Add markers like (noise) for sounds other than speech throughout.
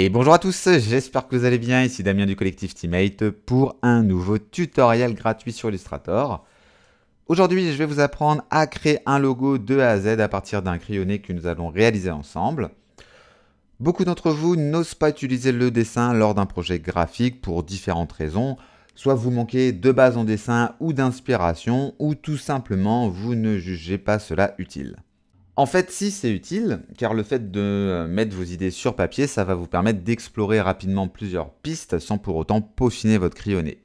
Et bonjour à tous, j'espère que vous allez bien, ici Damien du collectif Teammate pour un nouveau tutoriel gratuit sur Illustrator. Aujourd'hui, je vais vous apprendre à créer un logo de A à Z à partir d'un crayonné que nous allons réaliser ensemble. Beaucoup d'entre vous n'osent pas utiliser le dessin lors d'un projet graphique pour différentes raisons. Soit vous manquez de base en dessin ou d'inspiration, ou tout simplement vous ne jugez pas cela utile. En fait, si c'est utile, car le fait de euh, mettre vos idées sur papier, ça va vous permettre d'explorer rapidement plusieurs pistes sans pour autant peaufiner votre crayonné.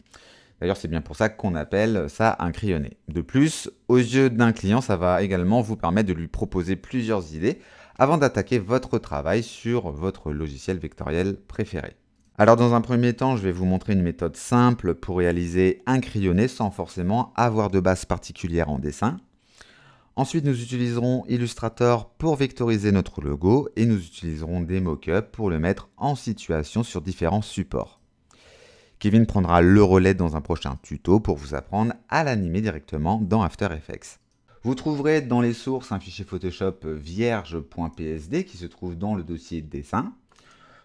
D'ailleurs, c'est bien pour ça qu'on appelle ça un crayonné. De plus, aux yeux d'un client, ça va également vous permettre de lui proposer plusieurs idées avant d'attaquer votre travail sur votre logiciel vectoriel préféré. Alors dans un premier temps, je vais vous montrer une méthode simple pour réaliser un crayonné sans forcément avoir de base particulière en dessin. Ensuite, nous utiliserons Illustrator pour vectoriser notre logo et nous utiliserons des mock-ups pour le mettre en situation sur différents supports. Kevin prendra le relais dans un prochain tuto pour vous apprendre à l'animer directement dans After Effects. Vous trouverez dans les sources un fichier Photoshop vierge.psd qui se trouve dans le dossier dessin.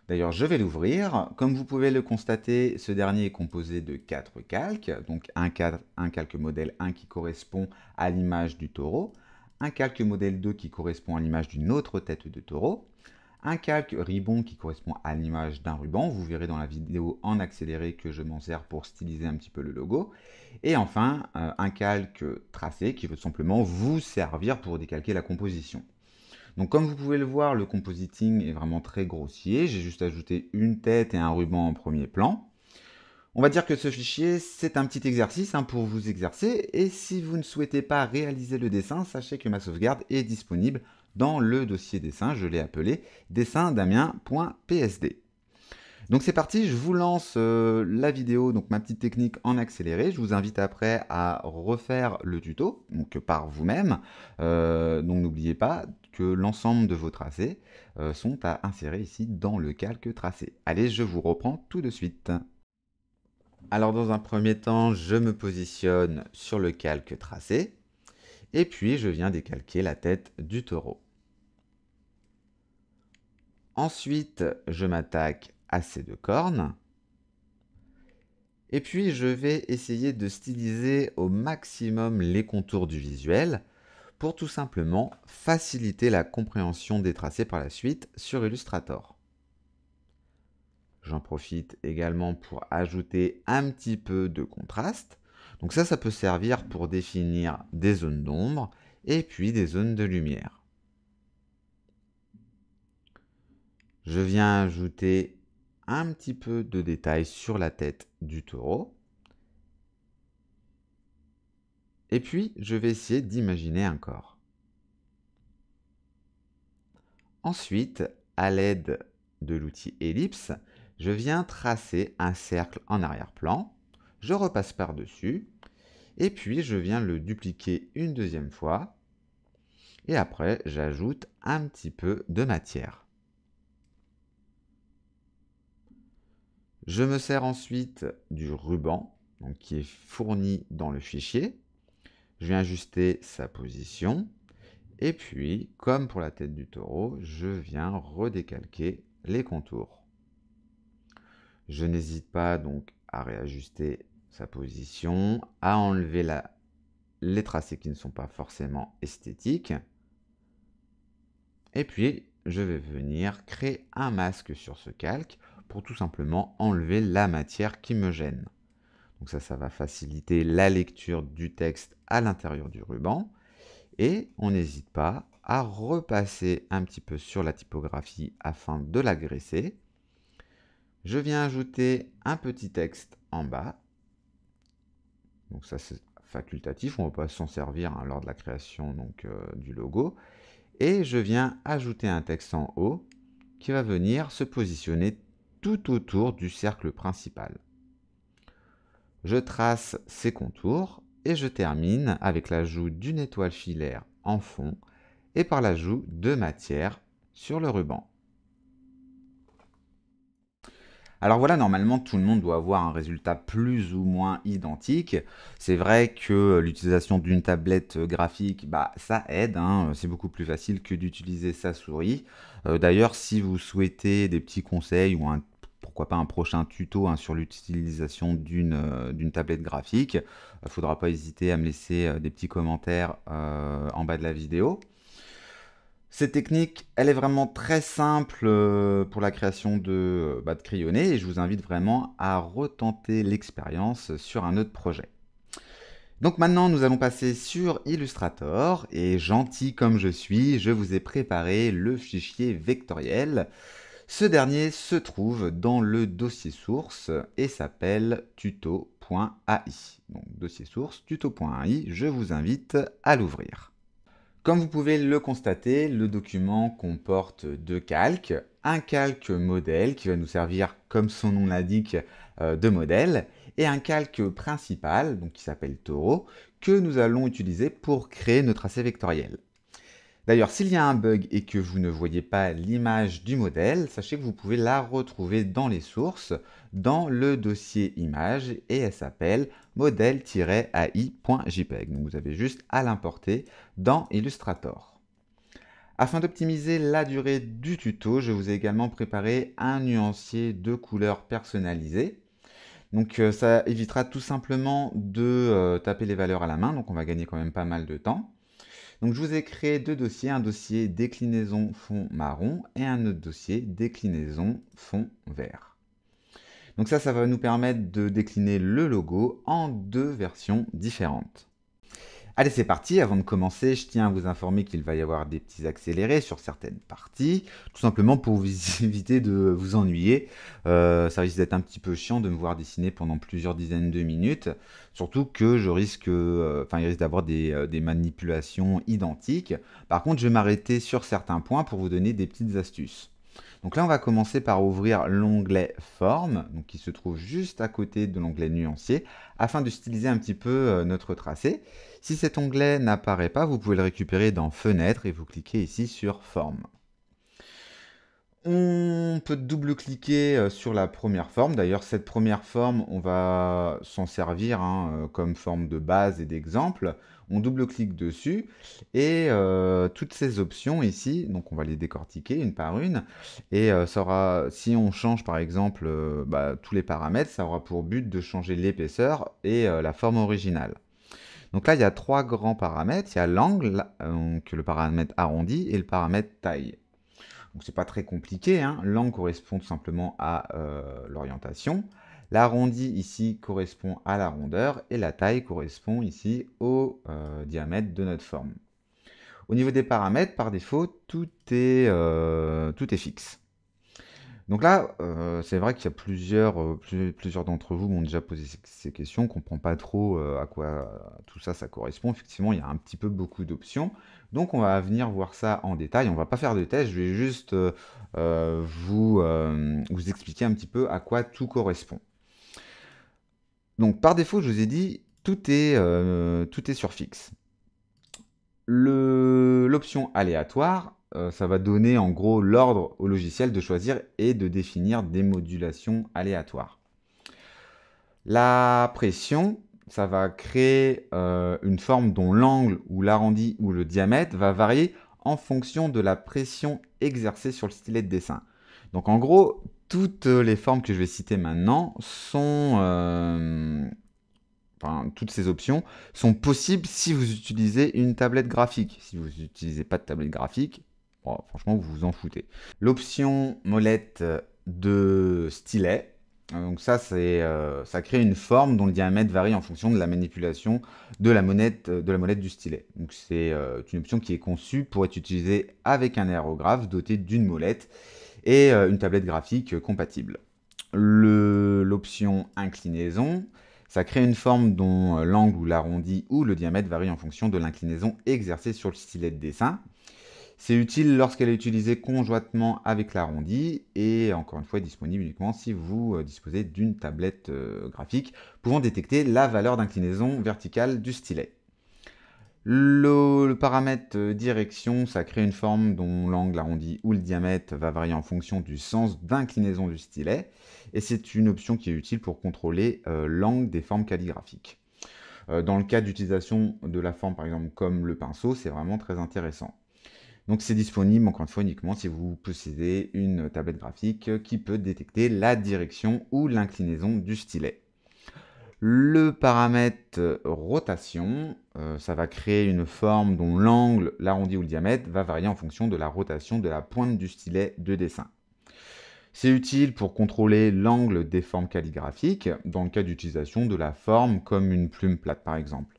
D'ailleurs, je vais l'ouvrir. Comme vous pouvez le constater, ce dernier est composé de quatre calques. Donc un, un calque modèle 1 qui correspond à l'image du taureau, un calque modèle 2 qui correspond à l'image d'une autre tête de taureau, un calque ribbon qui correspond à l'image d'un ruban. Vous verrez dans la vidéo en accéléré que je m'en sers pour styliser un petit peu le logo. Et enfin, euh, un calque tracé qui veut simplement vous servir pour décalquer la composition. Donc comme vous pouvez le voir, le compositing est vraiment très grossier. J'ai juste ajouté une tête et un ruban en premier plan. On va dire que ce fichier, c'est un petit exercice hein, pour vous exercer. Et si vous ne souhaitez pas réaliser le dessin, sachez que ma sauvegarde est disponible dans le dossier dessin. Je l'ai appelé dessindamien.psd. Donc c'est parti, je vous lance euh, la vidéo, donc ma petite technique en accéléré. Je vous invite après à refaire le tuto, donc euh, par vous-même. Euh, donc n'oubliez pas que l'ensemble de vos tracés sont à insérer ici dans le calque tracé. Allez, je vous reprends tout de suite. Alors dans un premier temps, je me positionne sur le calque tracé. Et puis je viens décalquer la tête du taureau. Ensuite, je m'attaque assez de cornes. Et puis je vais essayer de styliser au maximum les contours du visuel pour tout simplement faciliter la compréhension des tracés par la suite sur Illustrator. J'en profite également pour ajouter un petit peu de contraste. Donc ça, ça peut servir pour définir des zones d'ombre et puis des zones de lumière. Je viens ajouter un petit peu de détails sur la tête du taureau. Et puis, je vais essayer d'imaginer un corps. Ensuite, à l'aide de l'outil ellipse, je viens tracer un cercle en arrière-plan, je repasse par-dessus, et puis je viens le dupliquer une deuxième fois, et après j'ajoute un petit peu de matière. Je me sers ensuite du ruban qui est fourni dans le fichier. Je viens ajuster sa position. Et puis, comme pour la tête du taureau, je viens redécalquer les contours. Je n'hésite pas donc à réajuster sa position, à enlever les tracés qui ne sont pas forcément esthétiques. Et puis, je vais venir créer un masque sur ce calque pour tout simplement enlever la matière qui me gêne. Donc ça, ça va faciliter la lecture du texte à l'intérieur du ruban. Et on n'hésite pas à repasser un petit peu sur la typographie afin de l'agresser. Je viens ajouter un petit texte en bas. Donc ça c'est facultatif, on ne va pas s'en servir hein, lors de la création donc, euh, du logo. Et je viens ajouter un texte en haut qui va venir se positionner tout autour du cercle principal. Je trace ses contours et je termine avec l'ajout d'une étoile filaire en fond et par l'ajout de matière sur le ruban. Alors voilà, normalement tout le monde doit avoir un résultat plus ou moins identique. C'est vrai que l'utilisation d'une tablette graphique, bah ça aide, hein. c'est beaucoup plus facile que d'utiliser sa souris. Euh, d'ailleurs, si vous souhaitez des petits conseils ou un pourquoi pas un prochain tuto hein, sur l'utilisation d'une euh, tablette graphique. Il euh, ne faudra pas hésiter à me laisser euh, des petits commentaires en bas de la vidéo. Cette technique, elle est vraiment très simple pour la création de, bah, de crayonnés et je vous invite vraiment à retenter l'expérience sur un autre projet. Donc maintenant, nous allons passer sur Illustrator et gentil comme je suis, je vous ai préparé le fichier vectoriel. Ce dernier se trouve dans le dossier source et s'appelle tuto.ai. Donc dossier source tuto.ai, je vous invite à l'ouvrir. Comme vous pouvez le constater, le document comporte deux calques. Un calque modèle qui va nous servir, comme son nom l'indique, euh, de modèle, et un calque principal, donc qui s'appelle Taureau, que nous allons utiliser pour créer nos tracé vectoriel. D'ailleurs, s'il y a un bug et que vous ne voyez pas l'image du modèle, sachez que vous pouvez la retrouver dans les sources, dans le dossier image, et elle s'appelle modèle-ai.jpg. E donc vous avez juste à l'importer dans Illustrator. Afin d'optimiser la durée du tuto, je vous ai également préparé un nuancier de couleurs personnalisé. Donc euh, ça évitera tout simplement de euh, taper les valeurs à la main, donc on va gagner quand même pas mal de temps. Donc je vous ai créé deux dossiers, un dossier déclinaison fond marron et un autre dossier déclinaison fond vert. Donc ça, ça va nous permettre de décliner le logo en deux versions différentes. Allez, c'est parti. Avant de commencer, je tiens à vous informer qu'il va y avoir des petits accélérés sur certaines parties, tout simplement pour vous (laughs) éviter de vous ennuyer. Euh, ça risque d'être un petit peu chiant de me voir dessiner pendant plusieurs dizaines de minutes, surtout que je risque, euh, il risque d'avoir euh, des, manipulations identiques. Par contre, je vais m'arrêter sur certains points pour vous donner des petites astuces. Donc là, on va commencer par ouvrir l'onglet Forme, donc qui se trouve juste à côté de l'onglet Nuancier, afin de styliser un petit peu notre tracé. Si cet onglet n'apparaît pas, vous pouvez le récupérer dans Fenêtre et vous cliquez ici sur Forme. On peut double-cliquer euh, sur la première forme. D'ailleurs, cette première forme, on va s'en servir hein, euh, comme forme de base et d'exemple. On double-clique dessus et euh, toutes ces options ici, donc on va les décortiquer une par une. Et ça aura, si on change par exemple bah, tous les paramètres, ça aura pour but de changer l'épaisseur et la forme originale. Donc là, il y a trois grands paramètres. Il y a l'angle, euh, le paramètre arrondi, et le paramètre taille. Donc n'est pas très compliqué. Hein. L'angle correspond simplement à euh, l'orientation. L'arrondi ici correspond à la rondeur et la taille correspond ici au euh, diamètre de notre forme. Au niveau des paramètres, par défaut, tout est fixe. Donc là, euh, c'est vrai qu'il y a plusieurs, euh, plusieurs d'entre vous m'ont déjà posé ces, questions. questions, ne comprend pas trop euh, à quoi tout ça, ça correspond. Effectivement, il y a un petit peu beaucoup d'options. Donc on va venir voir ça en détail. On ne va pas faire de test, je vais juste vous, vous expliquer un petit peu à quoi tout correspond. Donc par défaut, je vous ai dit, tout est, tout est sur fixe. L'option aléatoire, euh, ça va donner en gros l'ordre au logiciel de choisir et de définir des modulations aléatoires. La pression, ça va créer euh, une forme dont l'angle ou l'arrondi ou le diamètre va varier en fonction de la pression exercée sur le stylet de dessin. Donc en gros, toutes euh, les formes que je vais citer maintenant sont... enfin, toutes ces options sont possibles si vous utilisez une tablette graphique. Si vous n'utilisez pas de tablette graphique, Franchement, vous vous en foutez. L'option molette de stylet. Donc ça, euh, ça crée une forme dont le diamètre varie en fonction de la manipulation de la, molette, de la molette du stylet. Donc c'est euh, une option qui est conçue pour être utilisée avec un aérographe doté d'une molette et euh, une tablette graphique compatible. L'option inclinaison, ça crée une forme dont l'angle ou l'arrondi ou le diamètre varie en fonction de l'inclinaison exercée sur le stylet de dessin. C'est utile lorsqu'elle est utilisée conjointement avec l'arrondi et encore une fois disponible uniquement si vous euh, disposez d'une tablette euh, graphique pouvant détecter la valeur d'inclinaison verticale du stylet. Le, paramètre euh, direction, ça crée une forme dont l'angle arrondi ou le diamètre va varier en fonction du sens d'inclinaison du stylet et c'est une option qui est utile pour contrôler l'angle des formes calligraphiques. dans le cas d'utilisation de la forme par exemple comme le pinceau, c'est vraiment très intéressant. Donc c'est disponible encore une fois uniquement si vous possédez une tablette graphique qui peut détecter la direction ou l'inclinaison du stylet. Le paramètre rotation, euh, ça va créer une forme dont l'angle, l'arrondi ou le diamètre va varier en fonction de la rotation de la pointe du stylet de dessin. C'est utile pour contrôler l'angle des formes calligraphiques dans le cas d'utilisation de la forme comme une plume plate par exemple.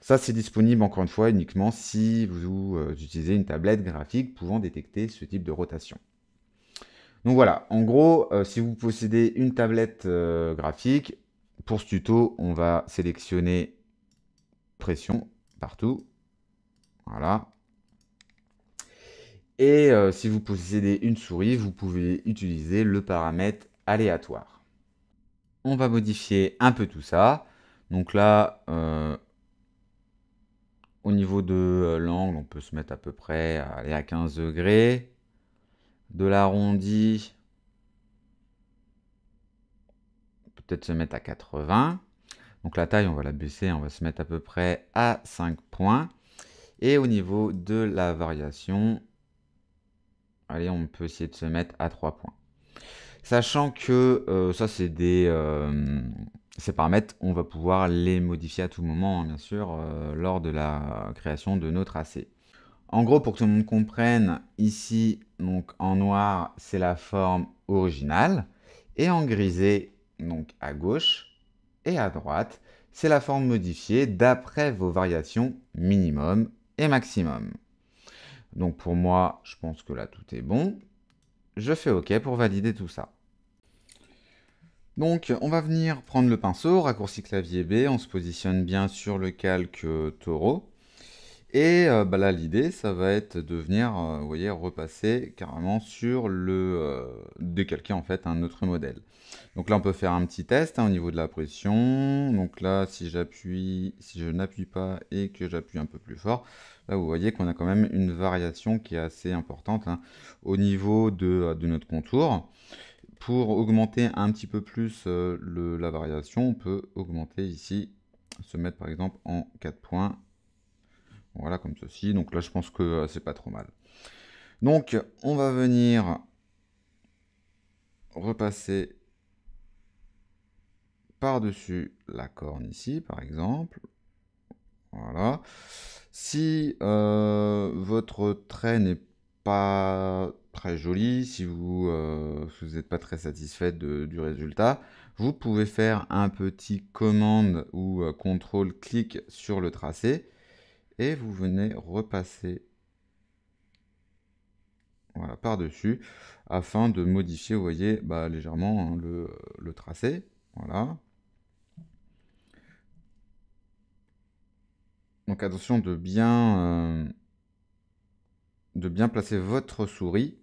Ça, c'est disponible encore une fois uniquement si vous euh, utilisez une tablette graphique pouvant détecter ce type de rotation. Donc voilà, en gros, euh, si vous possédez une tablette euh, graphique, pour ce tuto, on va sélectionner pression partout. Voilà. Et si vous possédez une souris, vous pouvez utiliser le paramètre aléatoire. On va modifier un peu tout ça. Donc là, au niveau de euh, l'angle, on peut se mettre à peu près à, aller à 15 degrés. De l'arrondi, peut-être se mettre à 80. Donc la taille, on va la baisser, on va se mettre à peu près à 5 points. Et au niveau de la variation, allez, on peut essayer de se mettre à 3 points. Sachant que euh, ça, c'est des, euh, ces paramètres, on va pouvoir les modifier à tout moment, hein, bien sûr, euh, lors de la création de nos tracés. En gros, pour que tout le monde comprenne, ici, donc en noir, c'est la forme originale, et en grisé, donc à gauche et à droite, c'est la forme modifiée d'après vos variations minimum et maximum. Donc pour moi, je pense que là tout est bon. Je fais OK pour valider tout ça. Donc on va venir prendre le pinceau, raccourci clavier B, on se positionne bien sur le calque taureau. Et euh, bah là l'idée ça va être de venir, euh, vous voyez, repasser carrément sur le... Euh, décalquer en fait un autre modèle. Donc là on peut faire un petit test hein, au niveau de la pression. Donc là si j'appuie, si je n'appuie pas et que j'appuie un peu plus fort, là vous voyez qu'on a quand même une variation qui est assez importante hein, au niveau de notre contour. Pour augmenter un petit peu plus euh, la variation, on peut augmenter ici, se mettre par exemple en 4 points. Voilà, comme ceci. Donc là, je pense que euh, c'est pas trop mal. Donc, on va venir repasser par-dessus la corne ici, par exemple. Voilà. Si euh, votre trait n'est pas très joli, si vous n'êtes euh, pas très satisfait du résultat, vous pouvez faire un petit commande ou euh, contrôle-clic sur le tracé et vous venez repasser voilà, par-dessus afin de modifier, vous voyez, bah, légèrement hein, le, tracé. Voilà. Donc attention de bien, euh, de bien placer votre souris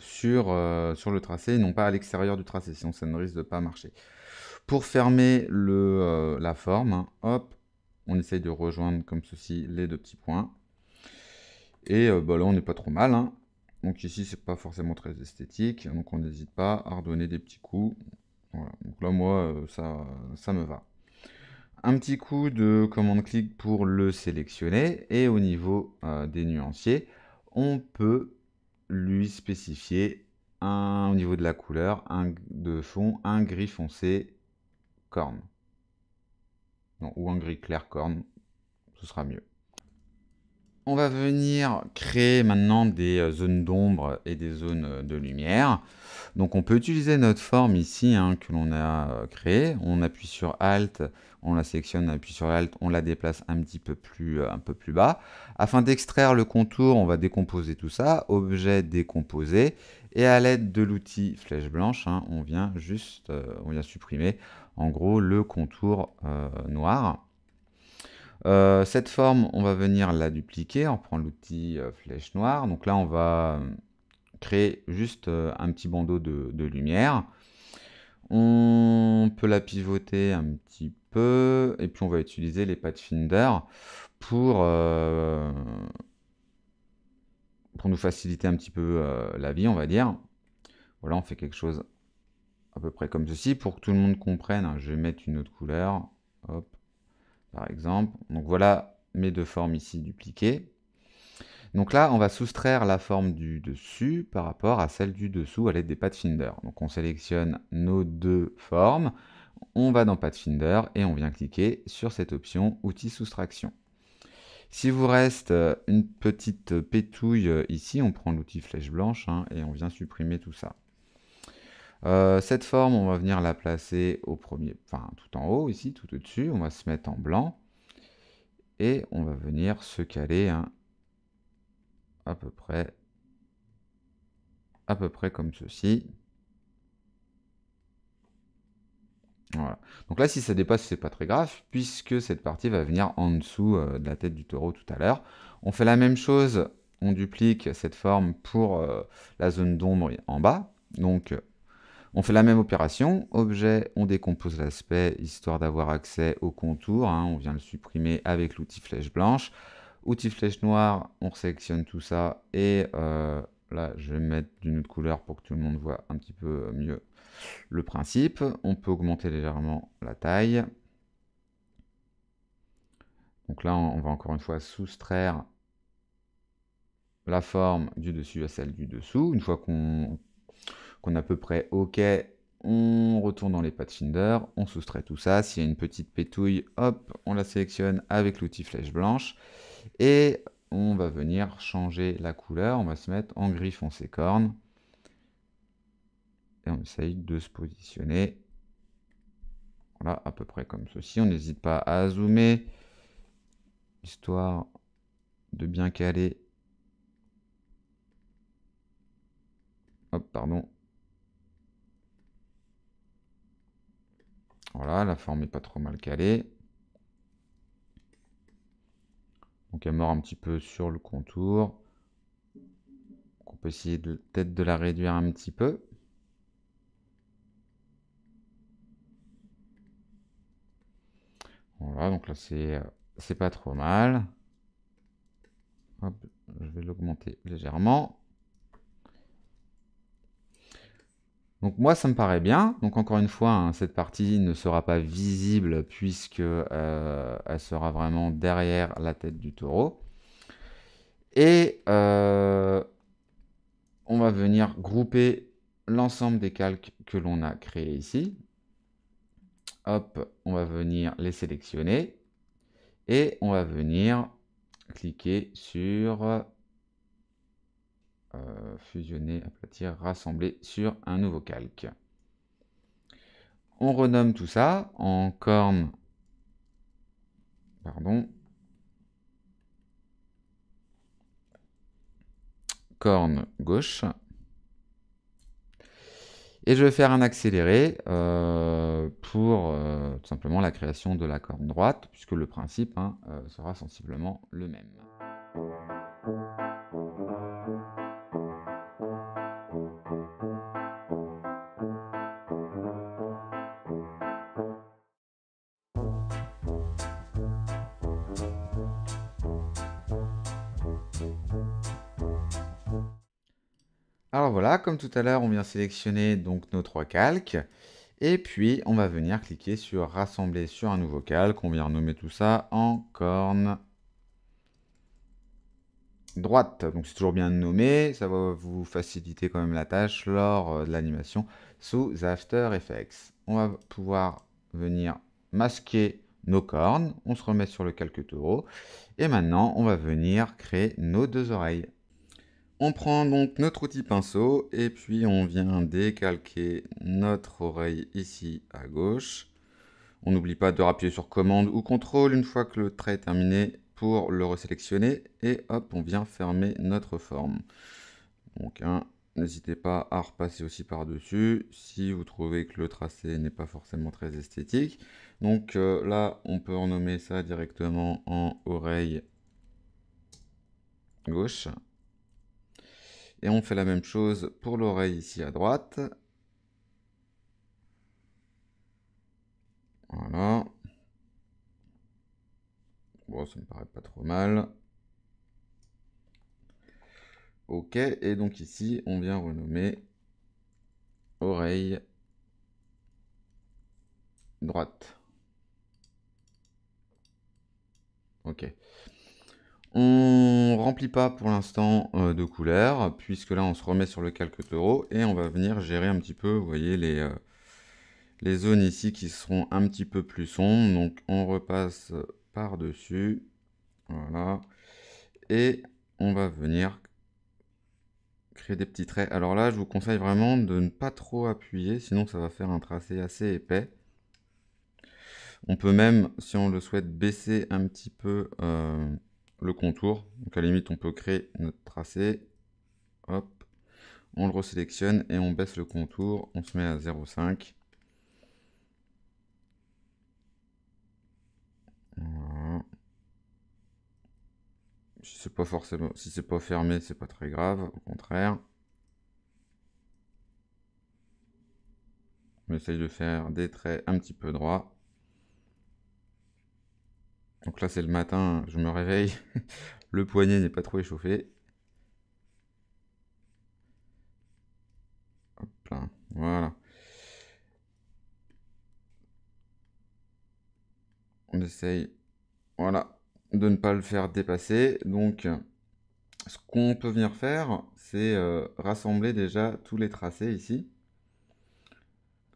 sur, euh, sur le tracé non pas à l'extérieur du tracé, sinon ça ne risque de pas marcher. Pour fermer le, euh, la forme, hein, hop, on essaye de rejoindre comme ceci les deux petits points. Et euh, bon bah là, on n'est pas trop mal. Hein. Donc ici, c'est pas forcément très esthétique, donc on n'hésite pas à redonner des petits coups. Voilà. Donc là, moi, ça, ça me va. Un petit coup de commande-clic pour le sélectionner, et au niveau des nuanciers, on peut lui spécifier un, au niveau de la couleur un, de fond, un gris foncé corne. ou un gris clair corne, ce sera mieux on va venir créer maintenant des euh, zones d'ombre et des zones euh, de lumière. Donc on peut utiliser notre forme ici hein, que l'on a euh, créée. On appuie sur Alt, on la sélectionne, on appuie sur Alt, on la déplace un petit peu plus, un peu plus bas. Afin d'extraire le contour, on va décomposer tout ça. Objet décomposé. Et à l'aide de l'outil flèche blanche, hein, on vient juste, on vient supprimer en gros le contour noir. Euh, cette forme, on va venir la dupliquer. On prend l'outil euh, flèche noire. Donc là, on va euh, créer juste un petit bandeau de, lumière. On peut la pivoter un petit peu. Et puis, on va utiliser les Pathfinder pour, pour nous faciliter un petit peu la vie, on va dire. Voilà, on fait quelque chose à peu près comme ceci. Pour que tout le monde comprenne, hein, je vais mettre une autre couleur. Hop par exemple. Donc voilà mes deux formes ici dupliquées. Donc là, on va soustraire la forme du dessus par rapport à celle du dessous à l'aide des Pathfinder. Donc on sélectionne nos deux formes, on va dans Pathfinder et on vient cliquer sur cette option Outils soustraction. S'il vous reste euh, une petite euh, pétouille euh, ici, on prend l'outil flèche blanche hein, et on vient supprimer tout ça. Euh, cette forme, on va venir la placer au premier, enfin tout en haut ici, tout au-dessus. On va se mettre en blanc et on va venir se caler à peu près, à peu près comme ceci. Voilà. Donc là, si ça dépasse, c'est pas très grave, puisque cette partie va venir en dessous euh, de la tête du taureau tout à l'heure. On fait la même chose, on duplique cette forme pour euh, la zone d'ombre en bas. Donc on fait la même opération, objet, on décompose l'aspect, histoire d'avoir accès au contour, hein, on vient le supprimer avec l'outil flèche blanche. Outil flèche noire, on sélectionne tout ça, et euh, là je vais mettre d'une autre couleur pour que tout le monde voit un petit peu mieux le principe. On peut augmenter légèrement la taille. Donc là, on va encore une fois soustraire la forme du dessus à celle du dessous. Une fois qu'on qu'on a à peu près OK, on retourne dans les Pathfinder, on soustrait tout ça. S'il y a une petite pétouille, hop, on la sélectionne avec l'outil flèche blanche. Et on va venir changer la couleur. On va se mettre en gris foncé corne. Et on essaye de se positionner. Voilà, à peu près comme ceci. On n'hésite pas à zoomer, histoire de bien caler. Hop, pardon, Voilà, la forme n'est pas trop mal calée. Donc elle mord un petit peu sur le contour. on peut essayer peut-être de la réduire un petit peu. Voilà, donc là c'est euh, pas trop mal. je vais l'augmenter légèrement. Donc moi, ça me paraît bien. Donc encore une fois, hein, cette partie ne sera pas visible puisque euh, elle sera vraiment derrière la tête du taureau. Et euh, on va venir grouper l'ensemble des calques que l'on a créés ici. Hop, on va venir les sélectionner. Et on va venir cliquer sur euh, fusionner, aplatir, rassembler sur un nouveau calque. On renomme tout ça en corne. Pardon. Corne gauche. Et je vais faire un accéléré euh, pour euh, tout simplement la création de la corne droite, puisque le principe hein, sera sensiblement le même. comme tout à l'heure, on vient sélectionner donc nos trois calques. Et puis, on va venir cliquer sur Rassembler sur un nouveau calque. On vient renommer tout ça en corne droite. Donc, c'est toujours bien de nommer, Ça va vous faciliter quand même la tâche lors euh, de l'animation sous After Effects. On va pouvoir venir masquer nos cornes. On se remet sur le calque taureau. Et maintenant, on va venir créer nos deux oreilles. On prend donc notre outil pinceau et puis on vient décalquer notre oreille ici à gauche. On n'oublie pas de rappuyer sur commande ou contrôle une fois que le trait est terminé pour le resélectionner et hop, on vient fermer notre forme. Donc hein, n'hésitez pas à repasser aussi par-dessus si vous trouvez que le tracé n'est pas forcément très esthétique. Donc euh, là, on peut renommer ça directement en oreille gauche et on fait la même chose pour l'oreille ici à droite. Voilà. Bon, ça me paraît pas trop mal. OK, et donc ici, on vient renommer oreille droite. OK. On remplit pas pour l'instant euh, de couleurs, puisque là on se remet sur le calque taureau et on va venir gérer un petit peu, vous voyez, les, euh, les zones ici qui seront un petit peu plus sombres. Donc on repasse par-dessus, voilà, et on va venir créer des petits traits. Alors là, je vous conseille vraiment de ne pas trop appuyer, sinon ça va faire un tracé assez épais. On peut même, si on le souhaite, baisser un petit peu... Euh, le contour. Donc à la limite, on peut créer notre tracé. Hop, on le resélectionne et on baisse le contour. On se met à 0,5. Si c'est pas forcément, si c'est pas fermé, c'est pas très grave, au contraire. On essaye de faire des traits un petit peu droits. Donc là, c'est le matin, je me réveille. (laughs) le poignet n'est pas trop échauffé. Hop là, voilà. On essaye, voilà, de ne pas le faire dépasser. Donc, ce qu'on peut venir faire, c'est euh, rassembler déjà tous les tracés ici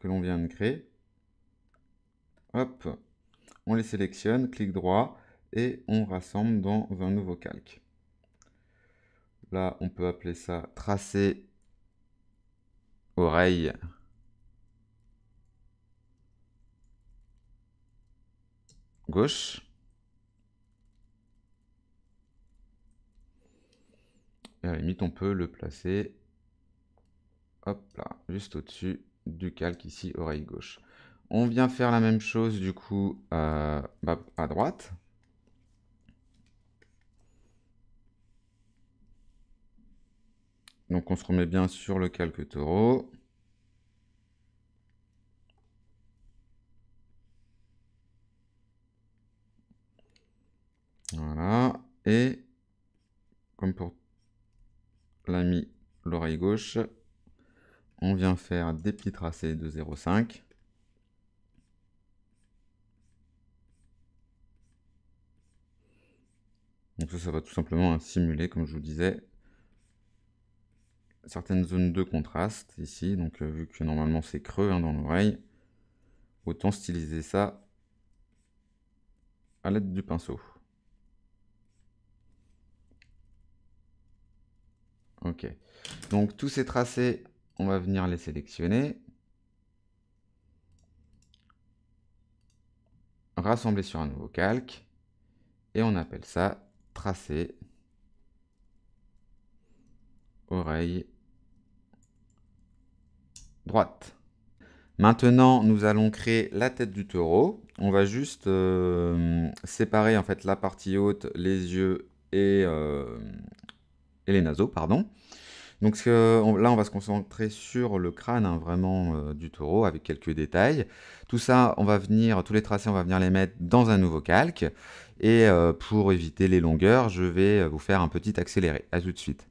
que l'on vient de créer. Hop, on les sélectionne, clic droit, et on rassemble dans un nouveau calque. Là, on peut appeler ça tracé oreille. gauche. Et à la limite, on peut le placer hop là, juste au-dessus du calque ici, oreille gauche. On vient faire la même chose du coup euh, bah, à droite. Donc on se remet bien sur le calque taureau. Voilà. Et comme pour l'ami l'oreille gauche, on vient faire des petits tracés de 0,5. Donc ça, ça va tout simplement simuler, comme je vous disais, certaines zones de contraste ici. Donc euh, vu que normalement c'est creux hein, dans l'oreille, autant styliser ça à l'aide du pinceau. Ok. Donc tous ces tracés, on va venir les sélectionner. Rassembler sur un nouveau calque. Et on appelle ça tracé, oreille droite. Maintenant, nous allons créer la tête du taureau. On va juste euh, séparer en fait la partie haute, les yeux et, euh, les naseaux, pardon. Donc là, on va se concentrer sur le crâne hein, vraiment euh, du taureau avec quelques détails. Tout ça, on va venir, tous les tracés, on va venir les mettre dans un nouveau calque. Et euh, pour éviter les longueurs, je vais vous faire un petit accéléré. A tout de suite.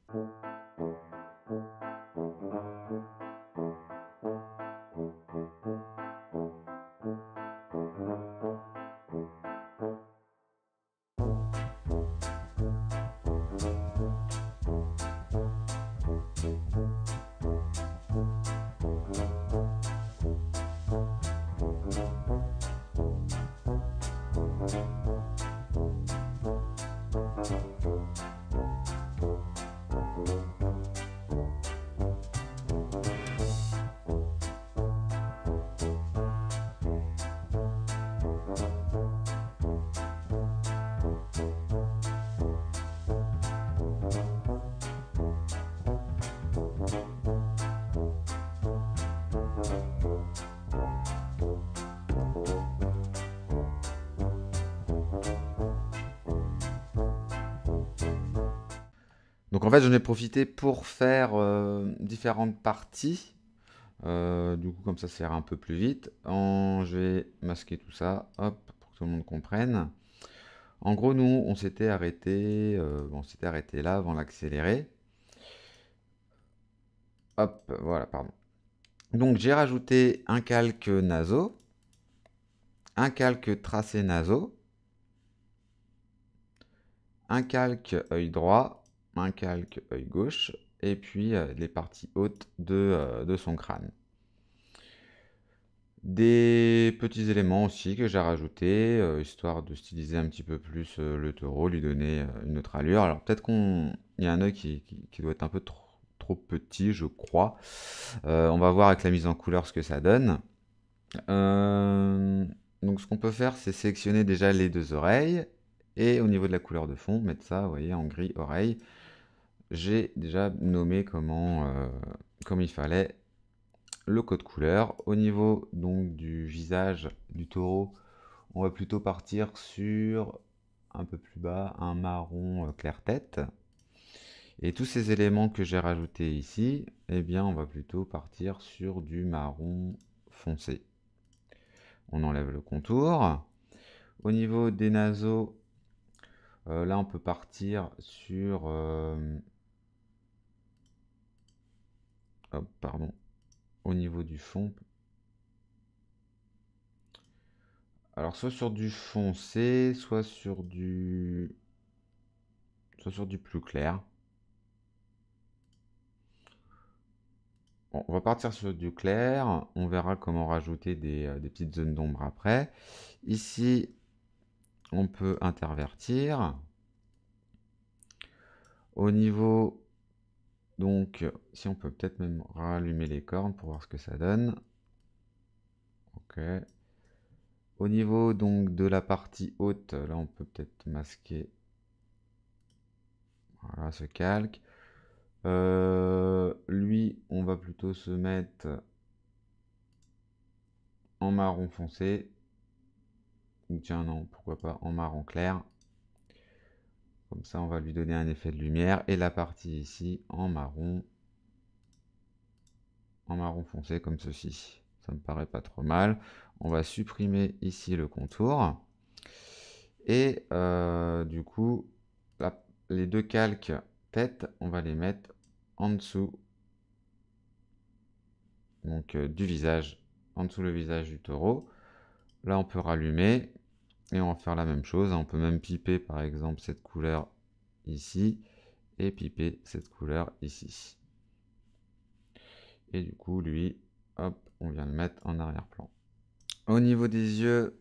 En fait, j'en ai profité pour faire euh, différentes parties. Euh, du coup, comme ça, ça un peu plus vite. En, je vais masquer tout ça, hop, pour que tout le monde comprenne. En gros, nous, on s'était arrêté, euh, on s'était arrêté là avant l'accélérer. Hop, voilà, pardon. Donc, j'ai rajouté un calque naso, un calque tracé naso, un calque œil droit, un calque œil gauche, et puis euh, les parties hautes euh, de, son crâne. Des petits éléments aussi que j'ai rajoutés, euh, histoire de styliser un petit peu plus le taureau, lui donner une autre allure. Alors peut-être qu'il y a un œil qui, doit être un peu trop, trop petit, je crois. on va voir avec la mise en couleur ce que ça donne. Donc ce qu'on peut faire, c'est sélectionner déjà les deux oreilles. Et au niveau de la couleur de fond, mettre ça, vous voyez, en gris oreille j'ai déjà nommé comment, euh, comme il fallait le code couleur. Au niveau donc du visage du taureau, on va plutôt partir sur un peu plus bas un marron euh, clair tête. Et tous ces éléments que j'ai rajoutés ici, eh bien on va plutôt partir sur du marron foncé. On enlève le contour. Au niveau des naseaux, euh, là on peut partir sur ah, pardon, au niveau du fond. Alors soit sur du foncé, soit sur du soit sur du plus clair. on va partir sur du clair. On verra comment rajouter des euh, petites zones d'ombre après. Ici, on peut intervertir. Au niveau donc, si on peut peut-être même rallumer les cornes pour voir ce que ça donne. Ok. Au niveau donc de la partie haute, là on peut peut-être masquer ce calque. Euh, lui, on va plutôt se mettre en marron foncé. Ou tiens non, pourquoi pas en marron clair. Comme ça, on va lui donner un effet de lumière. Et la partie ici en marron, en marron foncé comme ceci. Ça me paraît pas trop mal. On va supprimer ici le contour. Et euh, du coup, les deux calques tête, on va les mettre en dessous donc, euh, du visage, en dessous le visage du taureau. Là, on peut rallumer et on va faire la même chose. On peut même piper par exemple cette couleur ici et piper cette couleur ici. Et du coup, lui, hop, on vient le mettre en arrière-plan. Au niveau des yeux,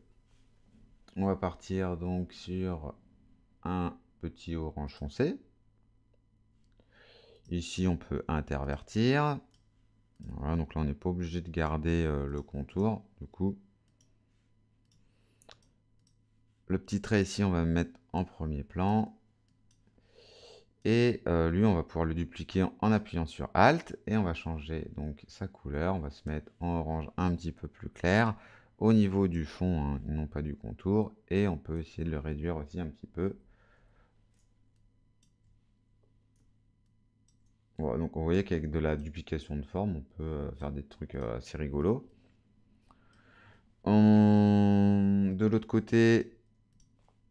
on va partir donc sur un petit orange foncé. Ici, on peut intervertir. Voilà, donc là, on n'est pas obligé de garder euh, le contour. Du coup, le petit trait ici, on va le mettre en premier plan. Et euh, lui, on va pouvoir le dupliquer en, appuyant sur Alt. Et on va changer donc sa couleur. On va se mettre en orange un petit peu plus clair au niveau du fond, hein, non pas du contour. Et on peut essayer de le réduire aussi un petit peu. Voilà, donc on voyez qu'avec de la duplication de forme, on peut euh, faire des trucs euh, assez rigolos. De l'autre côté,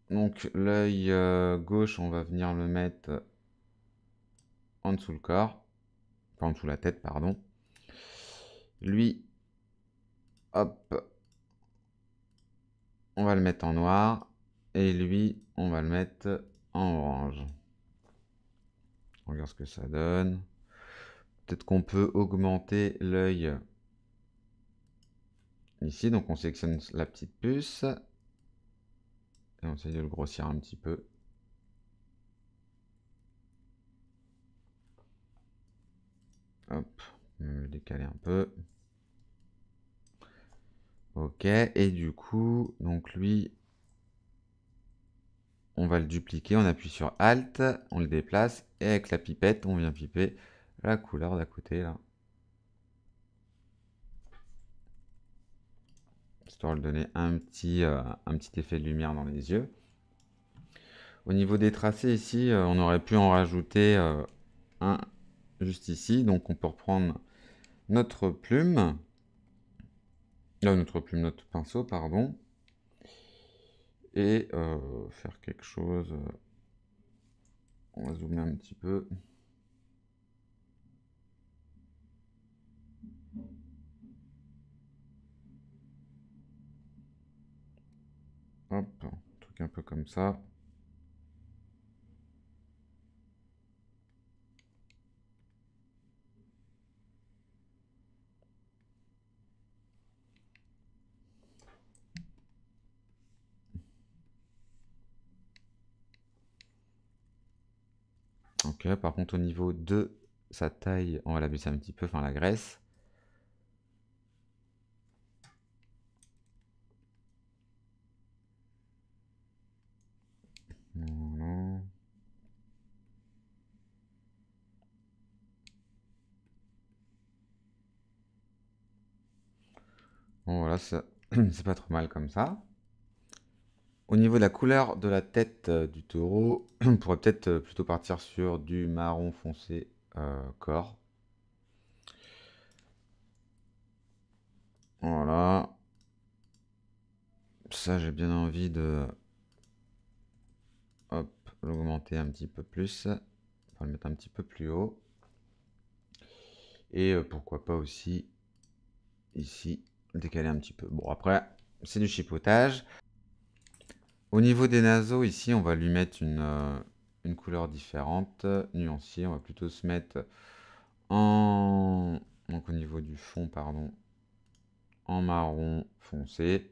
donc l'œil euh, gauche, on va venir le mettre en dessous le corps. Enfin, en dessous la tête, pardon. Lui, hop. On va le mettre en noir. Et lui, on va le mettre en orange. On regarde ce que ça donne. Peut-être qu'on peut augmenter l'œil ici. Donc on sélectionne la petite puce. Et on essaye de le grossir un petit peu. Hop, on le décaler un peu. Ok, et du coup, donc lui, on va le dupliquer, on appuie sur Alt, on le déplace, et avec la pipette, on vient piper la couleur d'à côté, là. histoire de donner un petit, euh, un petit effet de lumière dans les yeux. Au niveau des tracés ici, euh, on aurait pu en rajouter euh, un juste ici. Donc on peut reprendre notre plume. notre plume, notre pinceau, pardon. Et faire quelque chose. On va zoomer un petit peu. Hop, un truc un peu comme ça. Ok, par contre au niveau de sa taille, on va la baisser un petit peu, enfin la graisse. Voilà, voilà, (clears throat) c'est pas trop mal comme ça. Au niveau de la couleur de la tête euh, du taureau, (clears throat) on pourrait peut-être euh, plutôt partir sur du marron foncé euh, corps. Voilà. Ça, j'ai bien envie de l'augmenter un petit peu plus. Enfin, le mettre un petit peu plus haut. Et pourquoi pas aussi ici décaler un petit peu. Bon, après, c'est du chipotage. Au niveau des naseaux, ici, on va lui mettre euh, une, couleur différente, nuancier. On va plutôt se mettre en... Donc au niveau du fond, pardon, en marron foncé.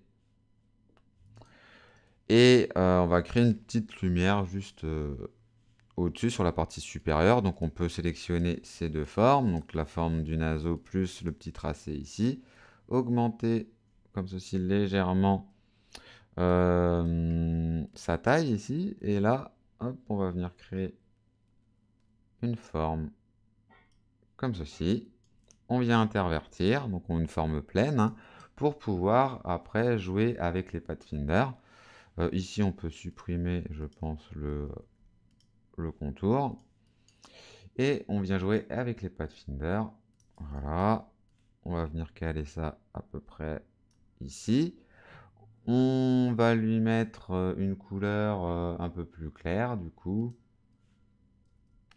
Et euh, on va créer une petite lumière juste euh, au-dessus sur la partie supérieure. Donc on peut sélectionner ces deux formes, donc la forme du naseau plus le petit tracé ici augmenter comme ceci légèrement euh, sa taille ici. Et là, on va venir créer une forme comme ceci. On vient intervertir, donc on une forme pleine, hein, pour pouvoir après jouer avec les Pathfinder. Euh, ici, on peut supprimer, je pense, le, le contour. Et on vient jouer avec les Pathfinder. Voilà. On va venir caler ça à peu près ici. On va lui mettre euh, une couleur euh, un peu plus claire du coup.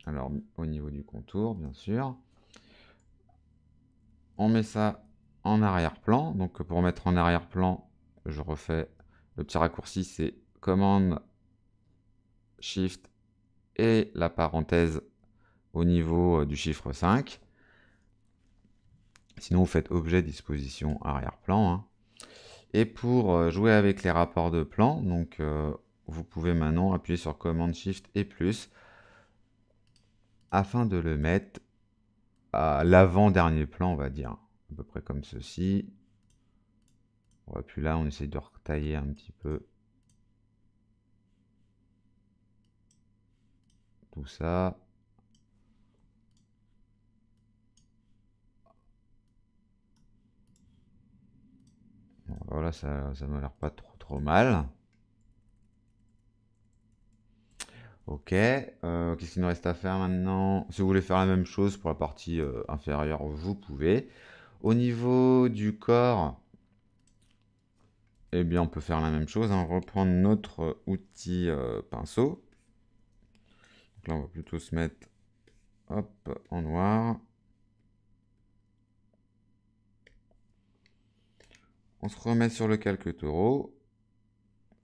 Alors au niveau du contour bien sûr. On met ça en arrière-plan. Donc pour mettre en arrière-plan, je refais le petit raccourci, c'est commande Shift et la parenthèse au niveau euh, du chiffre 5. Sinon, vous faites objet disposition arrière-plan. Hein. Et pour euh, jouer avec les rapports de plan, donc euh, vous pouvez maintenant appuyer sur Command Shift et plus afin de le mettre à l'avant-dernier plan, on va dire, à peu près comme ceci. On va plus là, on essaie de retailler un petit peu tout ça. ça, ça m'a l'air pas trop trop mal. Ok, euh, qu'est-ce qu'il nous reste à faire maintenant Si vous voulez faire la même chose pour la partie euh, inférieure, vous pouvez. Au niveau du corps, eh bien on peut faire la même chose, on hein. reprend notre outil euh, pinceau. là on va plutôt se mettre hop, en noir. On se remet sur le calque taureau.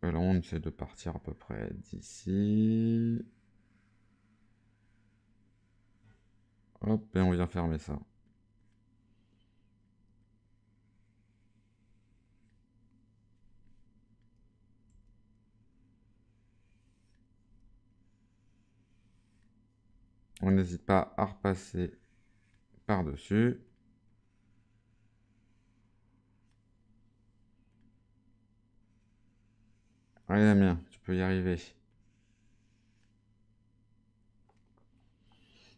Là, on essaie de partir à peu près d'ici. Hop, et on vient fermer ça. On n'hésite pas à repasser par-dessus. Allez Damien, tu peux y arriver.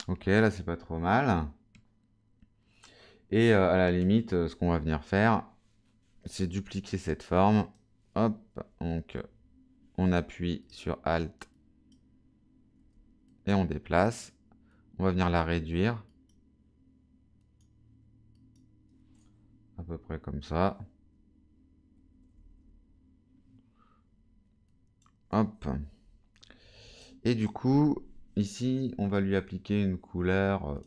Ok, là c'est pas trop mal. Et euh, à la limite, euh, ce qu'on va venir faire, c'est dupliquer cette forme. Hop, donc on appuie sur Alt et on déplace. On va venir la réduire. À peu près comme ça. Et du coup, ici, on va lui appliquer une couleur euh,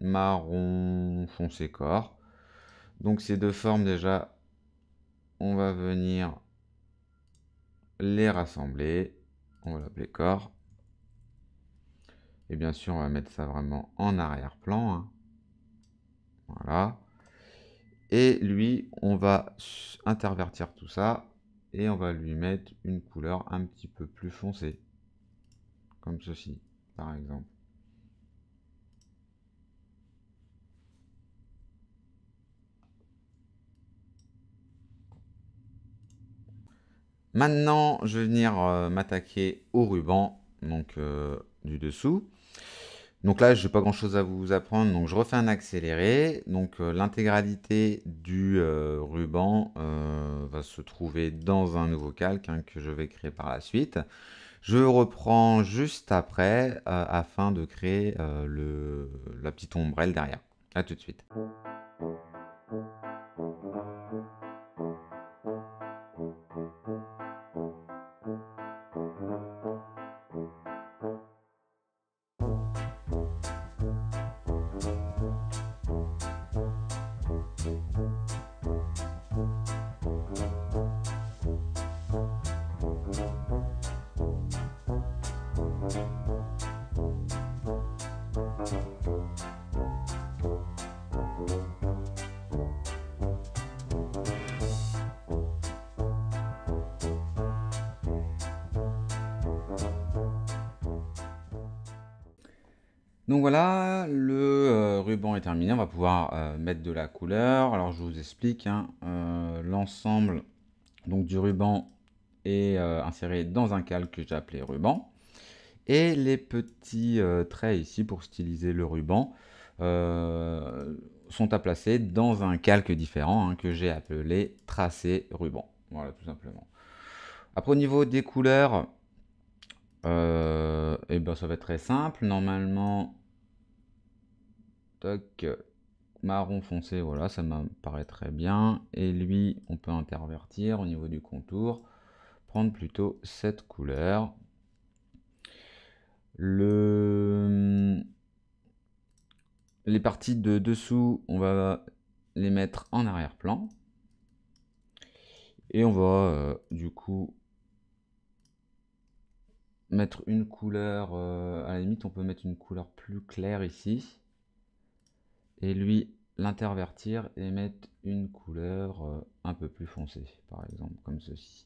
marron foncé corps. Donc ces deux formes déjà, on va venir les rassembler. On va l'appeler corps. Et bien sûr, on va mettre ça vraiment en arrière-plan. Hein. Voilà. Et lui, on va intervertir tout ça et on va lui mettre une couleur un petit peu plus foncée comme ceci par exemple Maintenant, je vais venir euh, m'attaquer au ruban donc euh, du dessous. Donc là, je n'ai pas grand-chose à vous apprendre, donc je refais un accéléré. Donc euh, l'intégralité du euh, ruban euh, va se trouver dans un nouveau calque hein, que je vais créer par la suite. Je reprends juste après afin de créer le, la petite ombrelle derrière. A tout de suite. Donc voilà, le euh, ruban est terminé, on va pouvoir euh, mettre de la couleur. Alors je vous explique, hein, euh, l'ensemble donc du ruban est inséré dans un calque que j'ai appelé ruban. Et les petits traits ici pour styliser le ruban sont à placer dans un calque différent hein, que j'ai appelé tracé ruban. Voilà tout simplement. Après au niveau des couleurs, et eh ben ça va être très simple. Normalement, marron foncé, voilà, ça me paraît très bien. Et lui, on peut intervertir au niveau du contour, prendre plutôt cette couleur. Le... Les parties de dessous, on va les mettre en arrière-plan. Et on va euh, du coup mettre une couleur, euh, à la limite on peut mettre une couleur plus claire ici et lui l'intervertir et mettre une couleur euh, un peu plus foncée, par exemple comme ceci.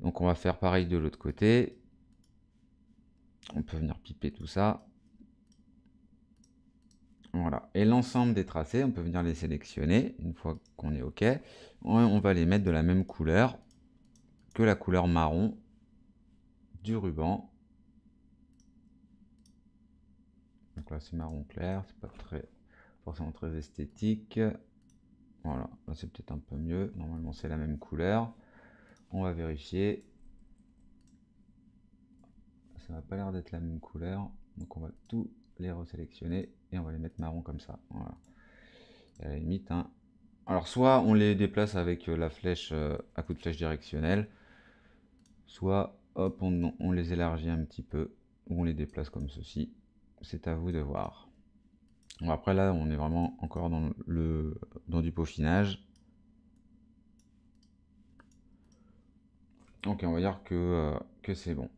Donc on va faire pareil de l'autre côté. On peut venir piper tout ça. Voilà. Et l'ensemble des tracés, on peut venir les sélectionner une fois qu'on est OK. On va les mettre de la même couleur que la couleur marron du ruban. Donc là, c'est marron clair, c'est pas très très esthétique. Voilà, là c'est peut-être un peu mieux. Normalement c'est la même couleur. On va vérifier. Ça n'a pas l'air d'être la même couleur. Donc on va tous les resélectionner et on va les mettre marron comme ça. Voilà. à la limite, hein. alors soit on les déplace avec euh, la flèche euh, à coup de flèche directionnelle, soit hop, on, on les élargit un petit peu ou on les déplace comme ceci. C'est à vous de voir après là, on est vraiment encore dans, le, dans du peaufinage. Donc, on va dire euh, que, c'est bon.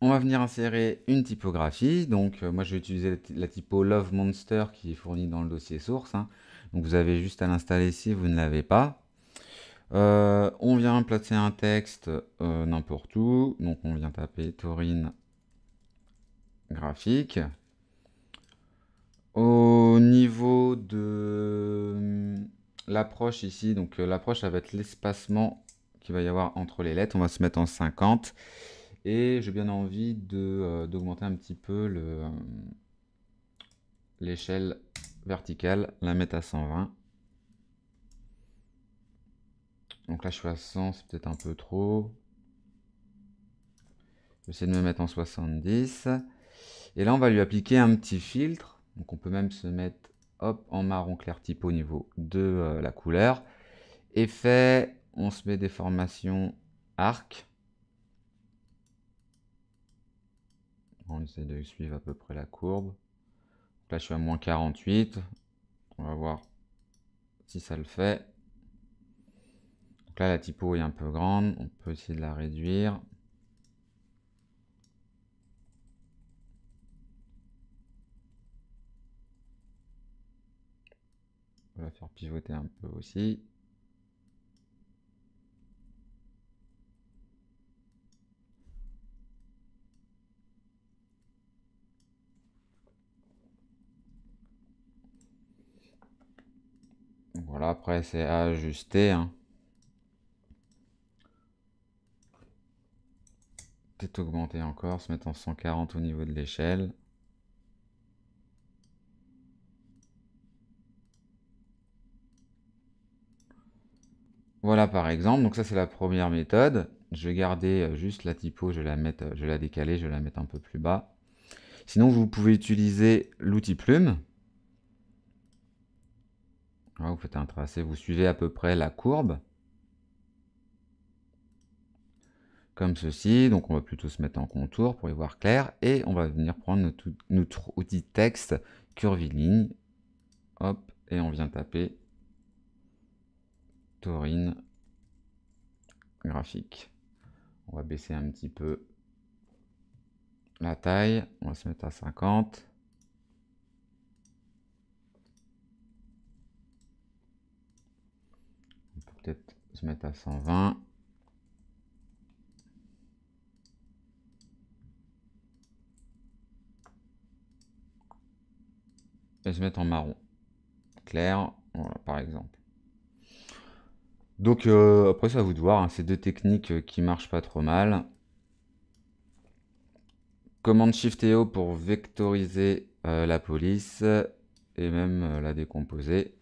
On va venir insérer une typographie. Donc euh, moi, je vais utiliser la, typo Love Monster qui est fournie dans le dossier source. Hein. Donc vous avez juste à l'installer si vous ne l'avez pas. Euh, on vient placer un texte n'importe où. Donc on vient taper Taurine graphique. Au niveau de hum, l'approche ici, donc euh, l'approche, ça va être l'espacement qu'il va y avoir entre les lettres. On va se mettre en 50. Et j'ai bien envie euh, d'augmenter un petit peu hum, l'échelle verticale, la mettre à 120. Donc là, je suis à 100, c'est peut-être un peu trop. Je vais essayer de me mettre en 70. Et là, on va lui appliquer un petit filtre. Donc on peut même se mettre hop, en marron clair type au niveau de euh, la couleur. Effet, on se met des formations arc. On essaie de suivre à peu près la courbe. là, je suis à moins 48. On va voir si ça le fait. Donc là, la typo est un peu grande. On peut essayer de la réduire. va faire pivoter un peu aussi. Voilà, après c'est à ajuster. Hein. Peut-être augmenter encore, se mettre en 140 au niveau de l'échelle. Voilà par exemple, donc ça c'est la première méthode. Je vais garder euh, juste la typo, je vais la, euh, je la décaler, je vais la mettre un peu plus bas. Sinon vous pouvez utiliser l'outil plume. Ah, vous faites un tracé, vous suivez à peu près la courbe. Comme ceci, donc on va plutôt se mettre en contour pour y voir clair. Et on va venir prendre notre, notre outil texte curviligne. Hop, et on vient taper taurine graphique. On va baisser un petit peu la taille. On va se mettre à 50. On peut peut-être se mettre à 120. Et se mettre en marron. Clair, par exemple. Donc euh, après ça à vous de voir, hein. ces deux techniques euh, qui marchent pas trop mal. Commande Shift et O pour vectoriser euh, la police et même la décomposer.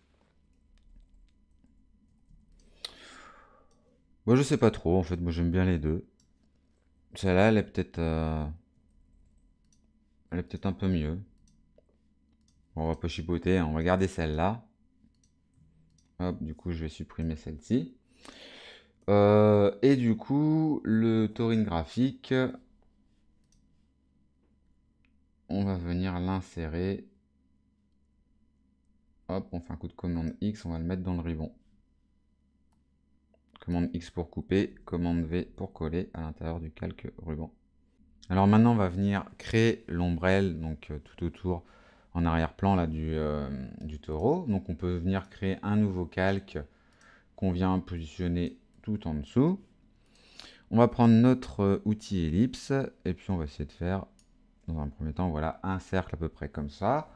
Moi je sais pas trop en fait, moi j'aime bien les deux. Celle-là elle est peut-être elle est peut-être un peu mieux. On va pas chipoter, hein. on va garder celle-là. Hop, du coup, je vais supprimer celle-ci. Euh, et du coup, le taurine graphique, on va venir l'insérer. Hop, on fait un coup de commande X, on va le mettre dans le ruban. Commande X pour couper, commande V pour coller à l'intérieur du calque ruban. Alors maintenant, on va venir créer l'ombrelle, donc euh, tout autour en arrière-plan là du, euh, du, taureau. Donc on peut venir créer un nouveau calque qu'on vient positionner tout en dessous. On va prendre notre euh, outil ellipse et puis on va essayer de faire dans un premier temps voilà un cercle à peu près comme ça.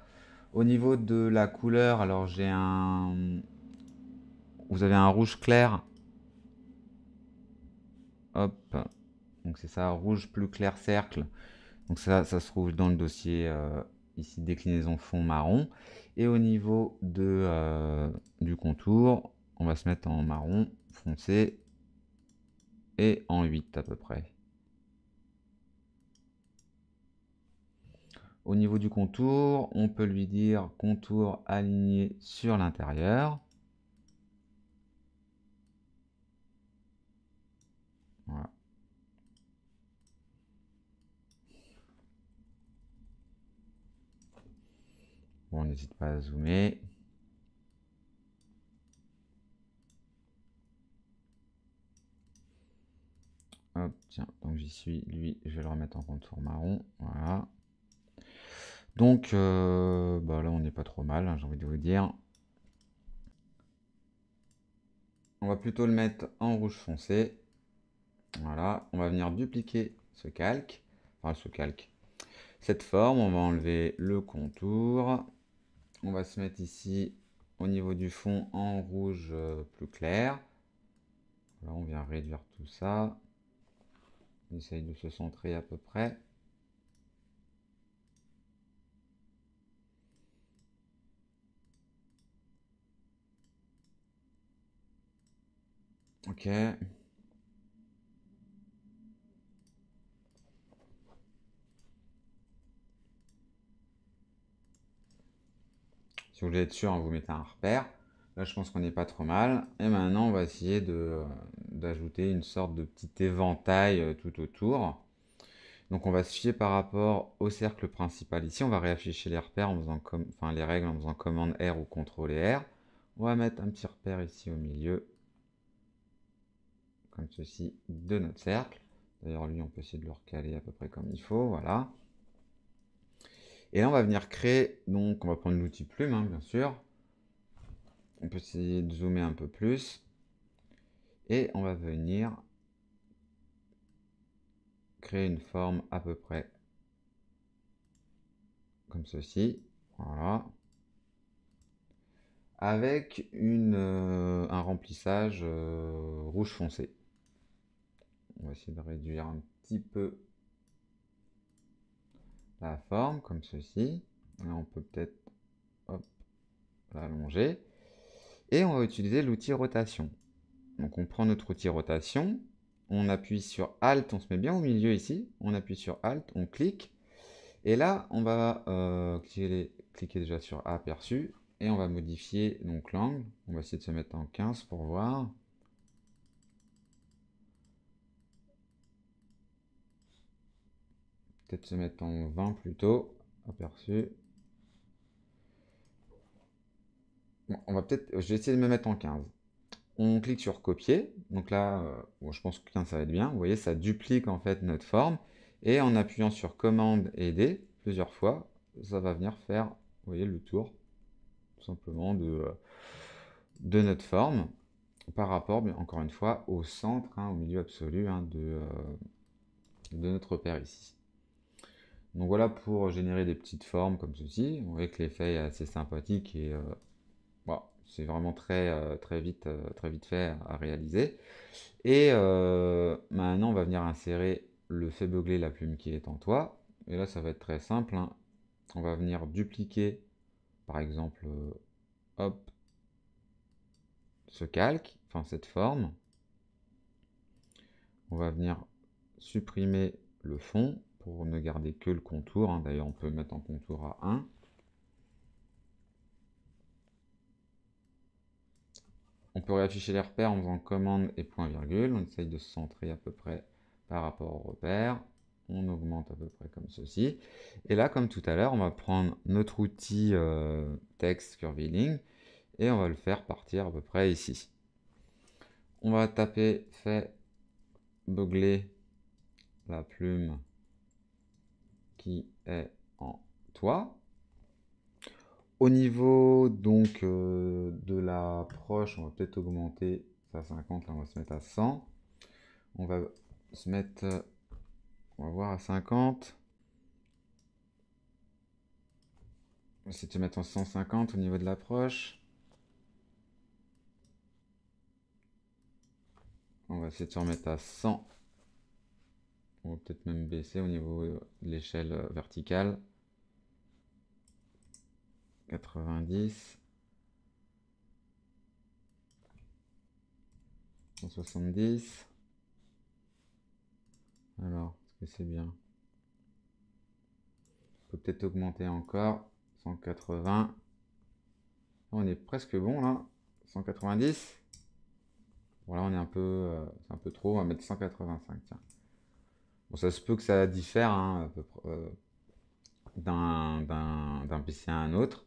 Au niveau de la couleur, alors j'ai un... Vous avez un rouge clair. Hop. Donc c'est ça, rouge plus clair cercle. Donc ça, ça se trouve dans le dossier euh, ici déclinaison fond marron. Et au niveau de, euh, du contour, on va se mettre en marron foncé et en 8 à peu près. Au niveau du contour, on peut lui dire contour aligné sur l'intérieur. on n'hésite pas à zoomer. Hop, tiens, donc j'y suis. Lui, je vais le remettre en contour marron. Voilà. Donc, euh, bah là, on n'est pas trop mal, hein, j'ai envie de vous dire. On va plutôt le mettre en rouge foncé. Voilà. On va venir dupliquer ce calque. Enfin, ce calque. Cette forme, on va enlever le contour on va se mettre ici au niveau du fond en rouge euh, plus clair. Là, on vient réduire tout ça. On essaye de se centrer à peu près. Ok. vous voulez être sûr, hein, vous mettez un repère. Là, je pense qu'on n'est pas trop mal. Et maintenant, on va essayer euh, d'ajouter une sorte de petit éventail euh, tout autour. Donc, on va se fier par rapport au cercle principal ici. On va réafficher les repères en faisant comme enfin, les règles en faisant commande R ou contrôle R. On va mettre un petit repère ici au milieu, comme ceci, de notre cercle. D'ailleurs, lui, on peut essayer de le recaler à peu près comme il faut. Voilà. Et on va venir créer, donc on va prendre l'outil plume, hein, bien sûr. On peut essayer de zoomer un peu plus. Et on va venir créer une forme à peu près comme ceci. Voilà. Avec une, euh, un remplissage euh, rouge foncé. On va essayer de réduire un petit peu la forme comme ceci. on peut peut-être l'allonger. Et on va utiliser l'outil rotation. Donc on prend notre outil rotation, on appuie sur Alt, on se met bien au milieu ici, on appuie sur Alt, on clique. Et là, on va euh, cliquer, déjà sur Aperçu et on va modifier donc l'angle. On va essayer de se mettre en 15 pour voir. Peut-être se mettre en 20 plutôt. Aperçu. on va peut-être. Je vais essayer de me mettre en 15. On clique sur copier. Donc là, euh, je pense que 15 ça va être bien. Vous voyez, ça duplique en fait notre forme. Et en appuyant sur commande et D plusieurs fois, ça va venir faire, vous voyez, le tour tout simplement de, euh, de notre forme par rapport, encore une fois, au centre, hein, au milieu absolu hein, de, euh, de notre repère ici. Donc voilà pour générer des petites formes comme ceci. Vous voyez que l'effet est assez sympathique et euh, bah, c'est vraiment très, euh, très, vite, euh, très vite fait à réaliser. Et maintenant, on va venir insérer le fait beugler la plume qui est en toi. Et là, ça va être très simple. Hein. On va venir dupliquer, par exemple, hop, ce calque, enfin cette forme. On va venir supprimer le fond pour ne garder que le contour. Hein. D'ailleurs, on peut mettre en contour à 1. On peut réafficher les repères en faisant commande et point virgule. On essaye de se centrer à peu près par rapport au repère. On augmente à peu près comme ceci. Et là, comme tout à l'heure, on va prendre notre outil euh, texte curviling et on va le faire partir à peu près ici. On va taper fait beugler la plume est en toi. Au niveau donc euh, de l'approche, on va peut-être augmenter ça à 50, là on va se mettre à 100. On va se mettre, on va voir à 50. On va essayer de se mettre en 150 au niveau de l'approche. On va essayer de se remettre à 100 on va peut-être même baisser au niveau euh, de l'échelle euh, verticale. 90. 170. Alors, est-ce que c'est bien On peut peut-être augmenter encore. 180. Ah, on est presque bon là. 190. Voilà, on est un peu, euh, c'est un peu trop. On va mettre 185. Tiens ça se peut que ça diffère hein, euh, d'un PC à un autre.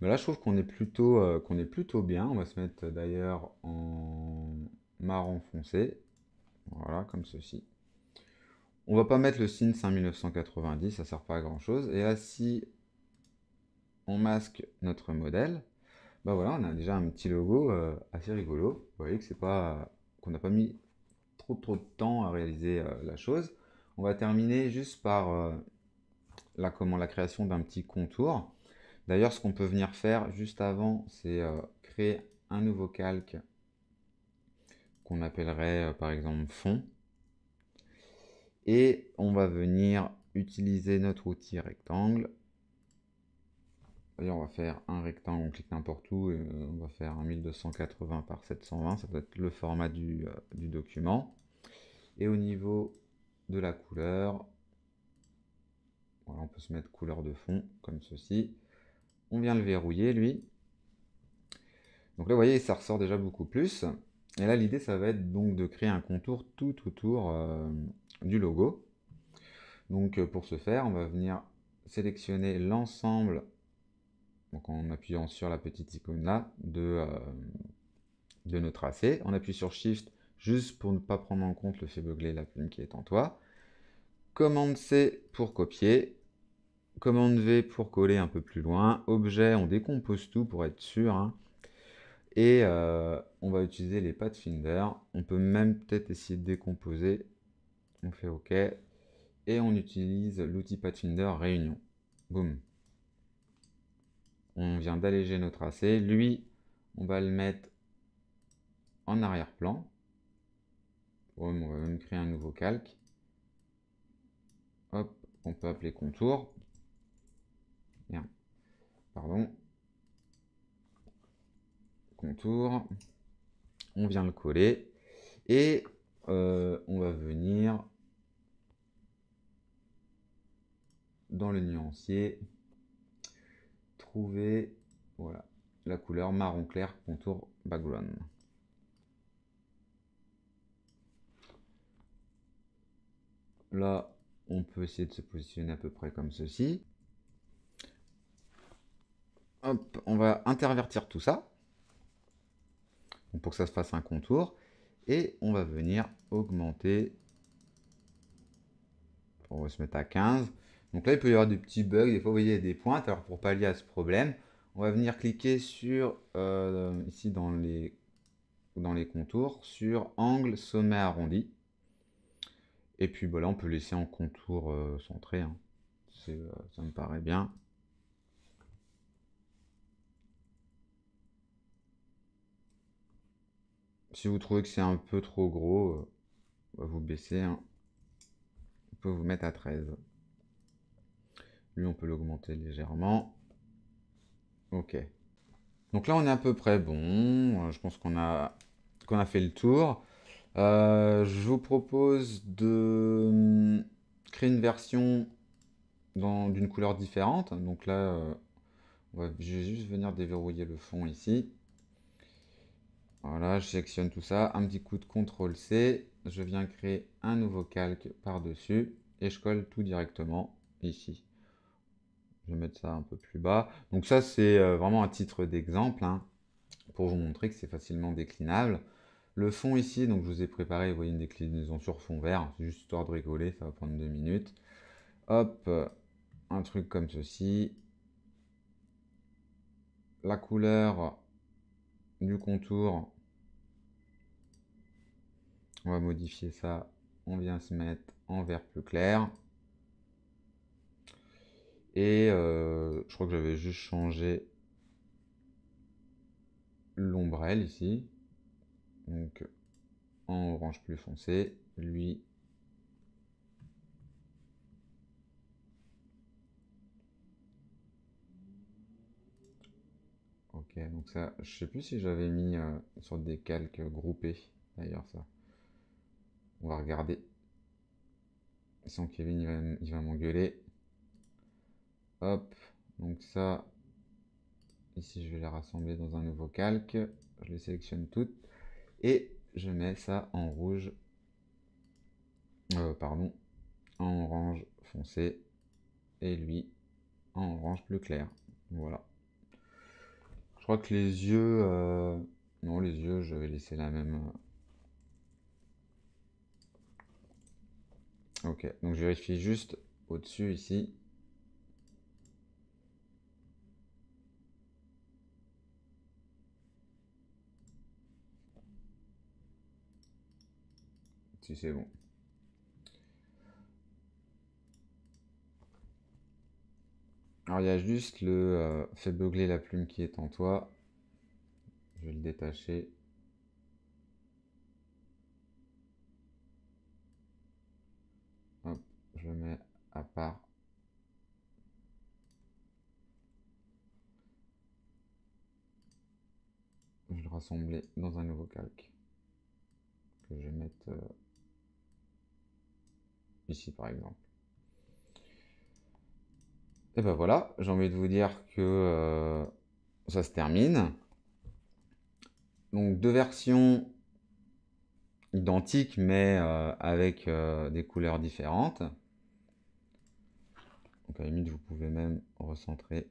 Mais là, je trouve qu'on est, plutôt, euh, qu'on est plutôt bien. On va se mettre d'ailleurs en marron foncé. Voilà, comme ceci. On va pas mettre le signe 5990, ça sert pas à grand chose. Et là, si on masque notre modèle, bah voilà, on a déjà un petit logo euh, assez rigolo. Vous voyez que c'est pas qu'on n'a pas mis trop de temps à réaliser euh, la chose. On va terminer juste par euh, la, la création d'un petit contour. D'ailleurs, ce qu'on peut venir faire juste avant, c'est euh, créer un nouveau calque qu'on appellerait par exemple fond. Et on va venir utiliser notre outil rectangle. on va faire un rectangle, on clique n'importe où, et on va faire un 1280 par 720, ça peut être le format du document. Et au niveau de la couleur, on peut se mettre couleur de fond comme ceci. On vient le verrouiller lui. Donc là, vous voyez, ça ressort déjà beaucoup plus. Et là, l'idée, ça va être donc de créer un contour tout autour euh, du logo. Donc euh, pour ce faire, on va venir sélectionner l'ensemble, donc en appuyant sur la petite icône là, de, euh, de nos tracés. On appuie sur Shift juste pour ne pas prendre en compte le fait beugler la plume qui est en toi. Commande C pour copier. Commande V pour coller un peu plus loin. Objet, on décompose tout pour être sûr. Hein. Et euh, on va utiliser les Pathfinder. On peut même peut-être essayer de décomposer. On fait OK. Et on utilise l'outil Pathfinder Réunion. Boum. On vient d'alléger nos tracés. Lui, on va le mettre en arrière-plan on va même créer un nouveau calque. Hop, on peut appeler contour. Pardon. Contour. On vient le coller. Et euh, on va venir dans le nuancier trouver voilà, la couleur marron clair contour background. Là, on peut essayer de se positionner à peu près comme ceci. Hop, on va intervertir tout ça pour que ça se fasse un contour. Et on va venir augmenter. On va se mettre à 15. Donc là, il peut y avoir des petits bugs. Des fois, vous voyez, des pointes. Alors, pour pallier à ce problème, on va venir cliquer sur, euh, ici dans les, dans les contours, sur angle sommet arrondi. Et puis voilà, bah, on peut laisser en contour euh, centré. Hein. Euh, ça me paraît bien. Si vous trouvez que c'est un peu trop gros, on euh, va bah, vous baissez. Hein. On peut vous mettre à 13. Lui, on peut l'augmenter légèrement. Ok. Donc là, on est à peu près bon. Je pense qu'on a, qu'on a fait le tour. Euh, je vous propose de hum, créer une version d'une couleur différente. Donc là, je euh, vais juste venir déverrouiller le fond ici. Voilà, je sélectionne tout ça. Un petit coup de CTRL-C. Je viens créer un nouveau calque par-dessus et je colle tout directement ici. Je vais mettre ça un peu plus bas. Donc ça, c'est euh, vraiment un titre d'exemple hein, pour vous montrer que c'est facilement déclinable. Le fond ici, donc je vous ai préparé, vous voyez une déclinaison sur fond vert, juste histoire de rigoler, ça va prendre deux minutes. Hop, euh, un truc comme ceci. La couleur du contour, on va modifier ça, on vient se mettre en vert plus clair. Et euh, je crois que j'avais juste changé l'ombrelle ici donc en orange plus foncé, lui Ok, donc ça, je sais plus si j'avais mis euh, sur des calques groupés, d'ailleurs ça. On va regarder. Sans Kevin, va, il va m'engueuler. Hop, donc ça, ici je vais les rassembler dans un nouveau calque. Je les sélectionne toutes. Et je mets ça en rouge, euh, pardon, en orange foncé et lui en orange plus clair. Voilà. Je crois que les yeux, euh, non les yeux, je vais laisser la même. Euh. Ok, donc je vérifie juste au-dessus ici c'est bon. Alors il y a juste le euh, fait beugler la plume qui est en toi. Je vais le détacher. je le mets à part. Je vais le rassembler dans un nouveau calque que je vais mettre euh, ici par exemple. Et ben voilà, j'ai envie de vous dire que euh, ça se termine. Donc deux versions identiques mais euh, avec euh, des couleurs différentes. Donc à la limite vous pouvez même recentrer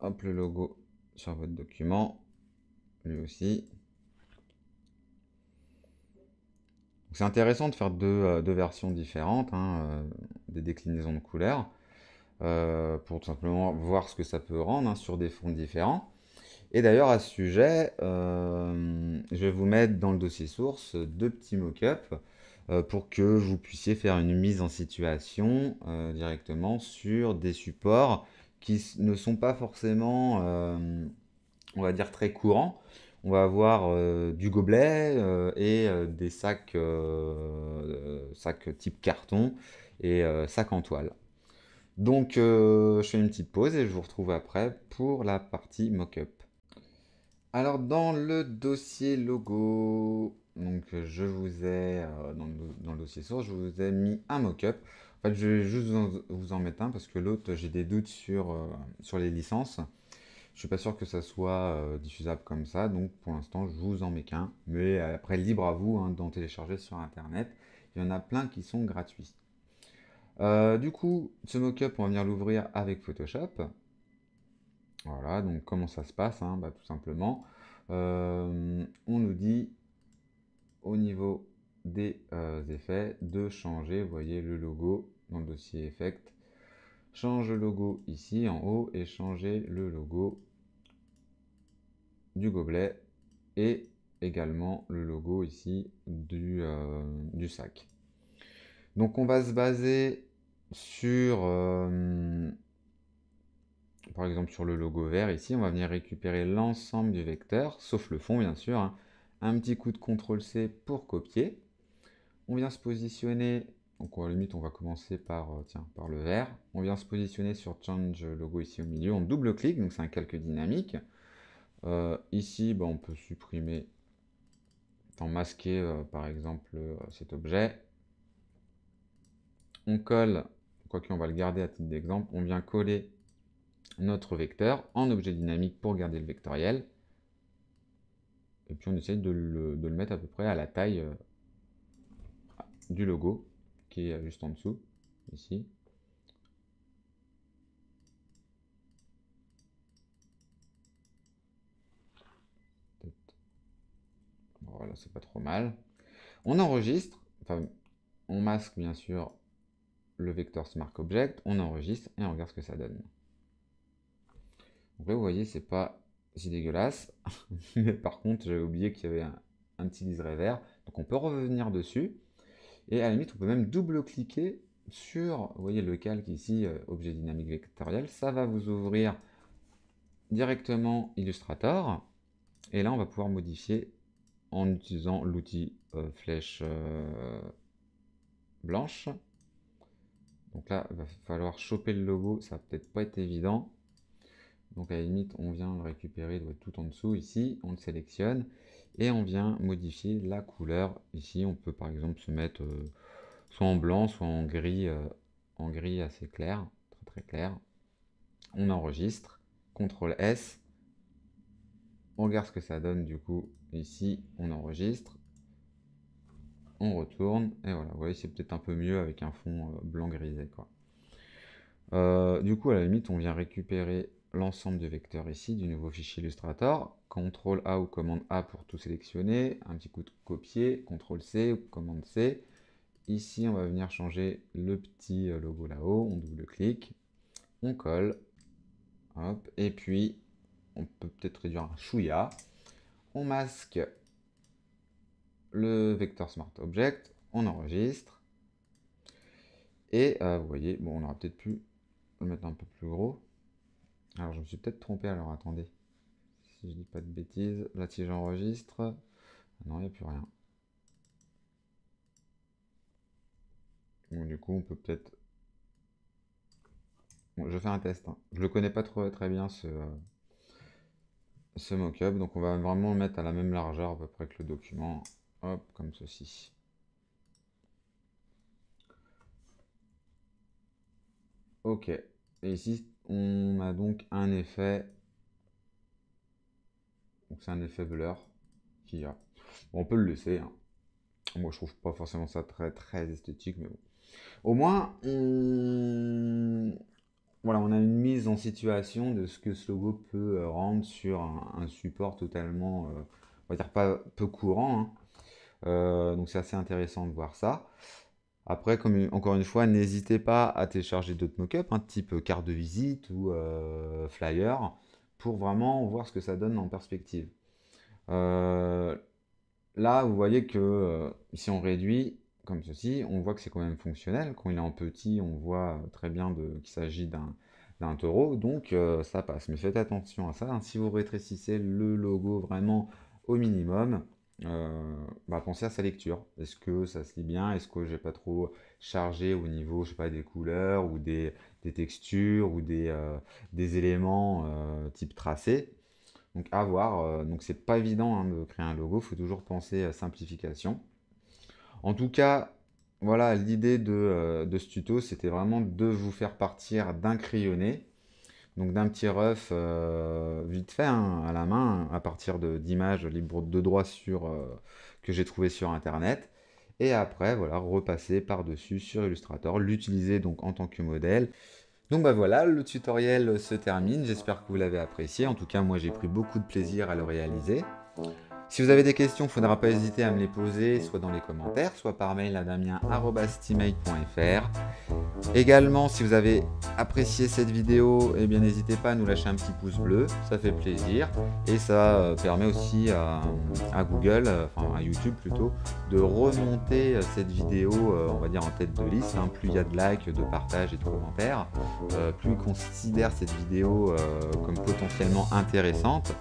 hop, le logo sur votre document, lui aussi. C'est intéressant de faire deux, euh, versions différentes, hein, euh, des déclinaisons de couleurs, euh, pour tout simplement voir ce que ça peut rendre hein, sur des fonds différents. Et d'ailleurs, à ce sujet, je vais vous mettre dans le dossier source deux petits mock-ups pour que vous puissiez faire une mise en situation directement sur des supports qui ne sont pas forcément, on va dire, très courants, on va avoir euh, du gobelet euh, et euh, des sacs, sacs type carton et sacs en toile. Donc je fais une petite pause et je vous retrouve après pour la partie mock-up. Alors dans le dossier logo, donc je vous ai, dans le, dossier source, je vous ai mis un mock-up. En fait, je vais juste vous en, vous mettre un parce que l'autre, j'ai des doutes sur, sur les licences. Je suis pas sûr que ça soit euh, diffusable comme ça, donc pour l'instant, je vous en mets qu'un. Mais euh, après, libre à vous hein, d'en télécharger sur Internet. Il y en a plein qui sont gratuits. Euh, du coup, ce mock-up, on va venir l'ouvrir avec Photoshop. Voilà, donc comment ça se passe hein, bah, Tout simplement, on nous dit au niveau des effets de changer, vous voyez le logo dans le dossier Effect. Change le logo ici en haut et changer le logo du gobelet et également le logo ici du, euh, sac. Donc on va se baser sur, euh, par exemple sur le logo vert ici, on va venir récupérer l'ensemble du vecteur, sauf le fond bien sûr. Hein. Un petit coup de CTRL-C pour copier. On vient se positionner, donc à la limite on va commencer par, euh, par le vert. On vient se positionner sur Change Logo ici au milieu, on double-clique, donc c'est un calque dynamique. Euh, ici, ben, on peut supprimer, en masquer euh, par exemple euh, cet objet. On colle, quoique on va le garder à titre d'exemple, on vient coller notre vecteur en objet dynamique pour garder le vectoriel. Et puis on essaie de le, de le mettre à peu près à la taille du logo qui est juste en dessous, ici. Voilà, c'est pas trop mal. On enregistre, enfin, on masque bien sûr le vecteur Smart Object, on enregistre et on regarde ce que ça donne. vous voyez, c'est pas si dégueulasse. (laughs) Mais par contre, j'avais oublié qu'il y avait un, petit liseré vert. Donc on peut revenir dessus. Et à la limite, on peut même double-cliquer sur, voyez, le calque ici, euh, objet dynamique vectoriel. Ça va vous ouvrir directement Illustrator. Et là, on va pouvoir modifier en utilisant l'outil euh, flèche euh, blanche. Donc là, il va falloir choper le logo, ça va peut-être pas être évident. Donc à la limite, on vient le récupérer, doit être tout en dessous ici, on le sélectionne et on vient modifier la couleur. Ici, on peut par exemple se mettre euh, soit en blanc, soit en gris, en gris assez clair, très très clair. On enregistre, CTRL S, on regarde ce que ça donne du coup. Ici, on enregistre. On retourne. Et voilà, vous voyez, c'est peut-être un peu mieux avec un fond euh, blanc grisé. Quoi. Euh, du coup, à la limite, on vient récupérer l'ensemble du vecteur ici du nouveau fichier Illustrator. CTRL A ou commande A pour tout sélectionner. Un petit coup de copier. CTRL C ou commande C. Ici, on va venir changer le petit euh, logo là-haut. On double-clique. On colle. Hop. Et puis, on peut peut-être réduire un chouïa. On masque le vecteur smart object, on enregistre. Et euh, vous voyez, bon, on aura peut-être pu le mettre un peu plus gros. Alors, je me suis peut-être trompé, alors attendez. Si je dis pas de bêtises, là, si j'enregistre, non, il n'y a plus rien. du coup, on peut peut-être... je fais un test. Hein. Je le connais pas trop très bien, ce... Euh, ce mock-up. Donc on va vraiment le mettre à la même largeur à peu près que le document. Hop, comme ceci. Ok. Et ici, on a donc un effet. Donc c'est un effet blur qui a. on peut le laisser. Hein. Moi, je trouve pas forcément ça très très esthétique, mais bon. Au moins, on voilà, on a une mise en situation de ce que ce logo peut euh, rendre sur un, support totalement, euh, on va dire pas peu courant. Hein. Euh, donc c'est assez intéressant de voir ça. Après, encore une fois, n'hésitez pas à télécharger d'autres mock-ups, hein, type carte de visite ou flyer, pour vraiment voir ce que ça donne en perspective. là, vous voyez que si on réduit, comme ceci, on voit que c'est quand même fonctionnel. Quand il est en petit, on voit très bien qu'il s'agit d'un taureau, donc euh, ça passe. Mais faites attention à ça. Hein. Si vous rétrécissez le logo vraiment au minimum, euh, bah, pensez à sa lecture. Est-ce que ça se lit bien Est-ce que j'ai pas trop chargé au niveau, je sais pas, des couleurs ou des, textures ou des, euh, des éléments type tracé Donc à voir. donc c'est pas évident hein, de créer un logo. Il faut toujours penser à simplification. En tout cas, voilà, l'idée euh, de, ce tuto, c'était vraiment de vous faire partir d'un crayonné, donc d'un petit rough euh, vite fait hein, à la main, hein, à partir d'images libres de droit sur, euh, que j'ai trouvées sur Internet. Et après, voilà, repasser par-dessus sur Illustrator, l'utiliser donc en tant que modèle. Donc bah voilà, le tutoriel se termine, j'espère que vous l'avez apprécié. En tout cas, moi j'ai pris beaucoup de plaisir à le réaliser. Si vous avez des questions, il ne faudra pas hésiter à me les poser, soit dans les commentaires, soit par mail à damien.stimate.fr. Également, si vous avez apprécié cette vidéo, eh bien n'hésitez pas à nous lâcher un petit pouce bleu, ça fait plaisir. Et ça euh, permet aussi à, Google, euh, enfin à YouTube plutôt, de remonter euh, cette vidéo, on va dire en tête de liste. Hein. Plus il y a de likes, de partages et de commentaires, plus on considère cette vidéo comme potentiellement intéressante.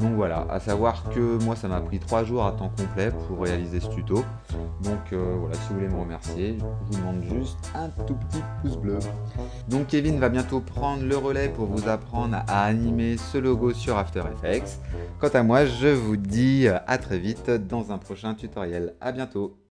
Donc voilà, à savoir que moi ça m'a pris trois jours à temps complet pour réaliser ce tuto. Donc euh, voilà, si vous voulez me remercier, je vous demande juste un tout petit pouce bleu. Donc Kevin va bientôt prendre le relais pour vous apprendre à animer ce logo sur After Effects. Quant à moi, je vous dis à très vite dans un prochain tutoriel. À bientôt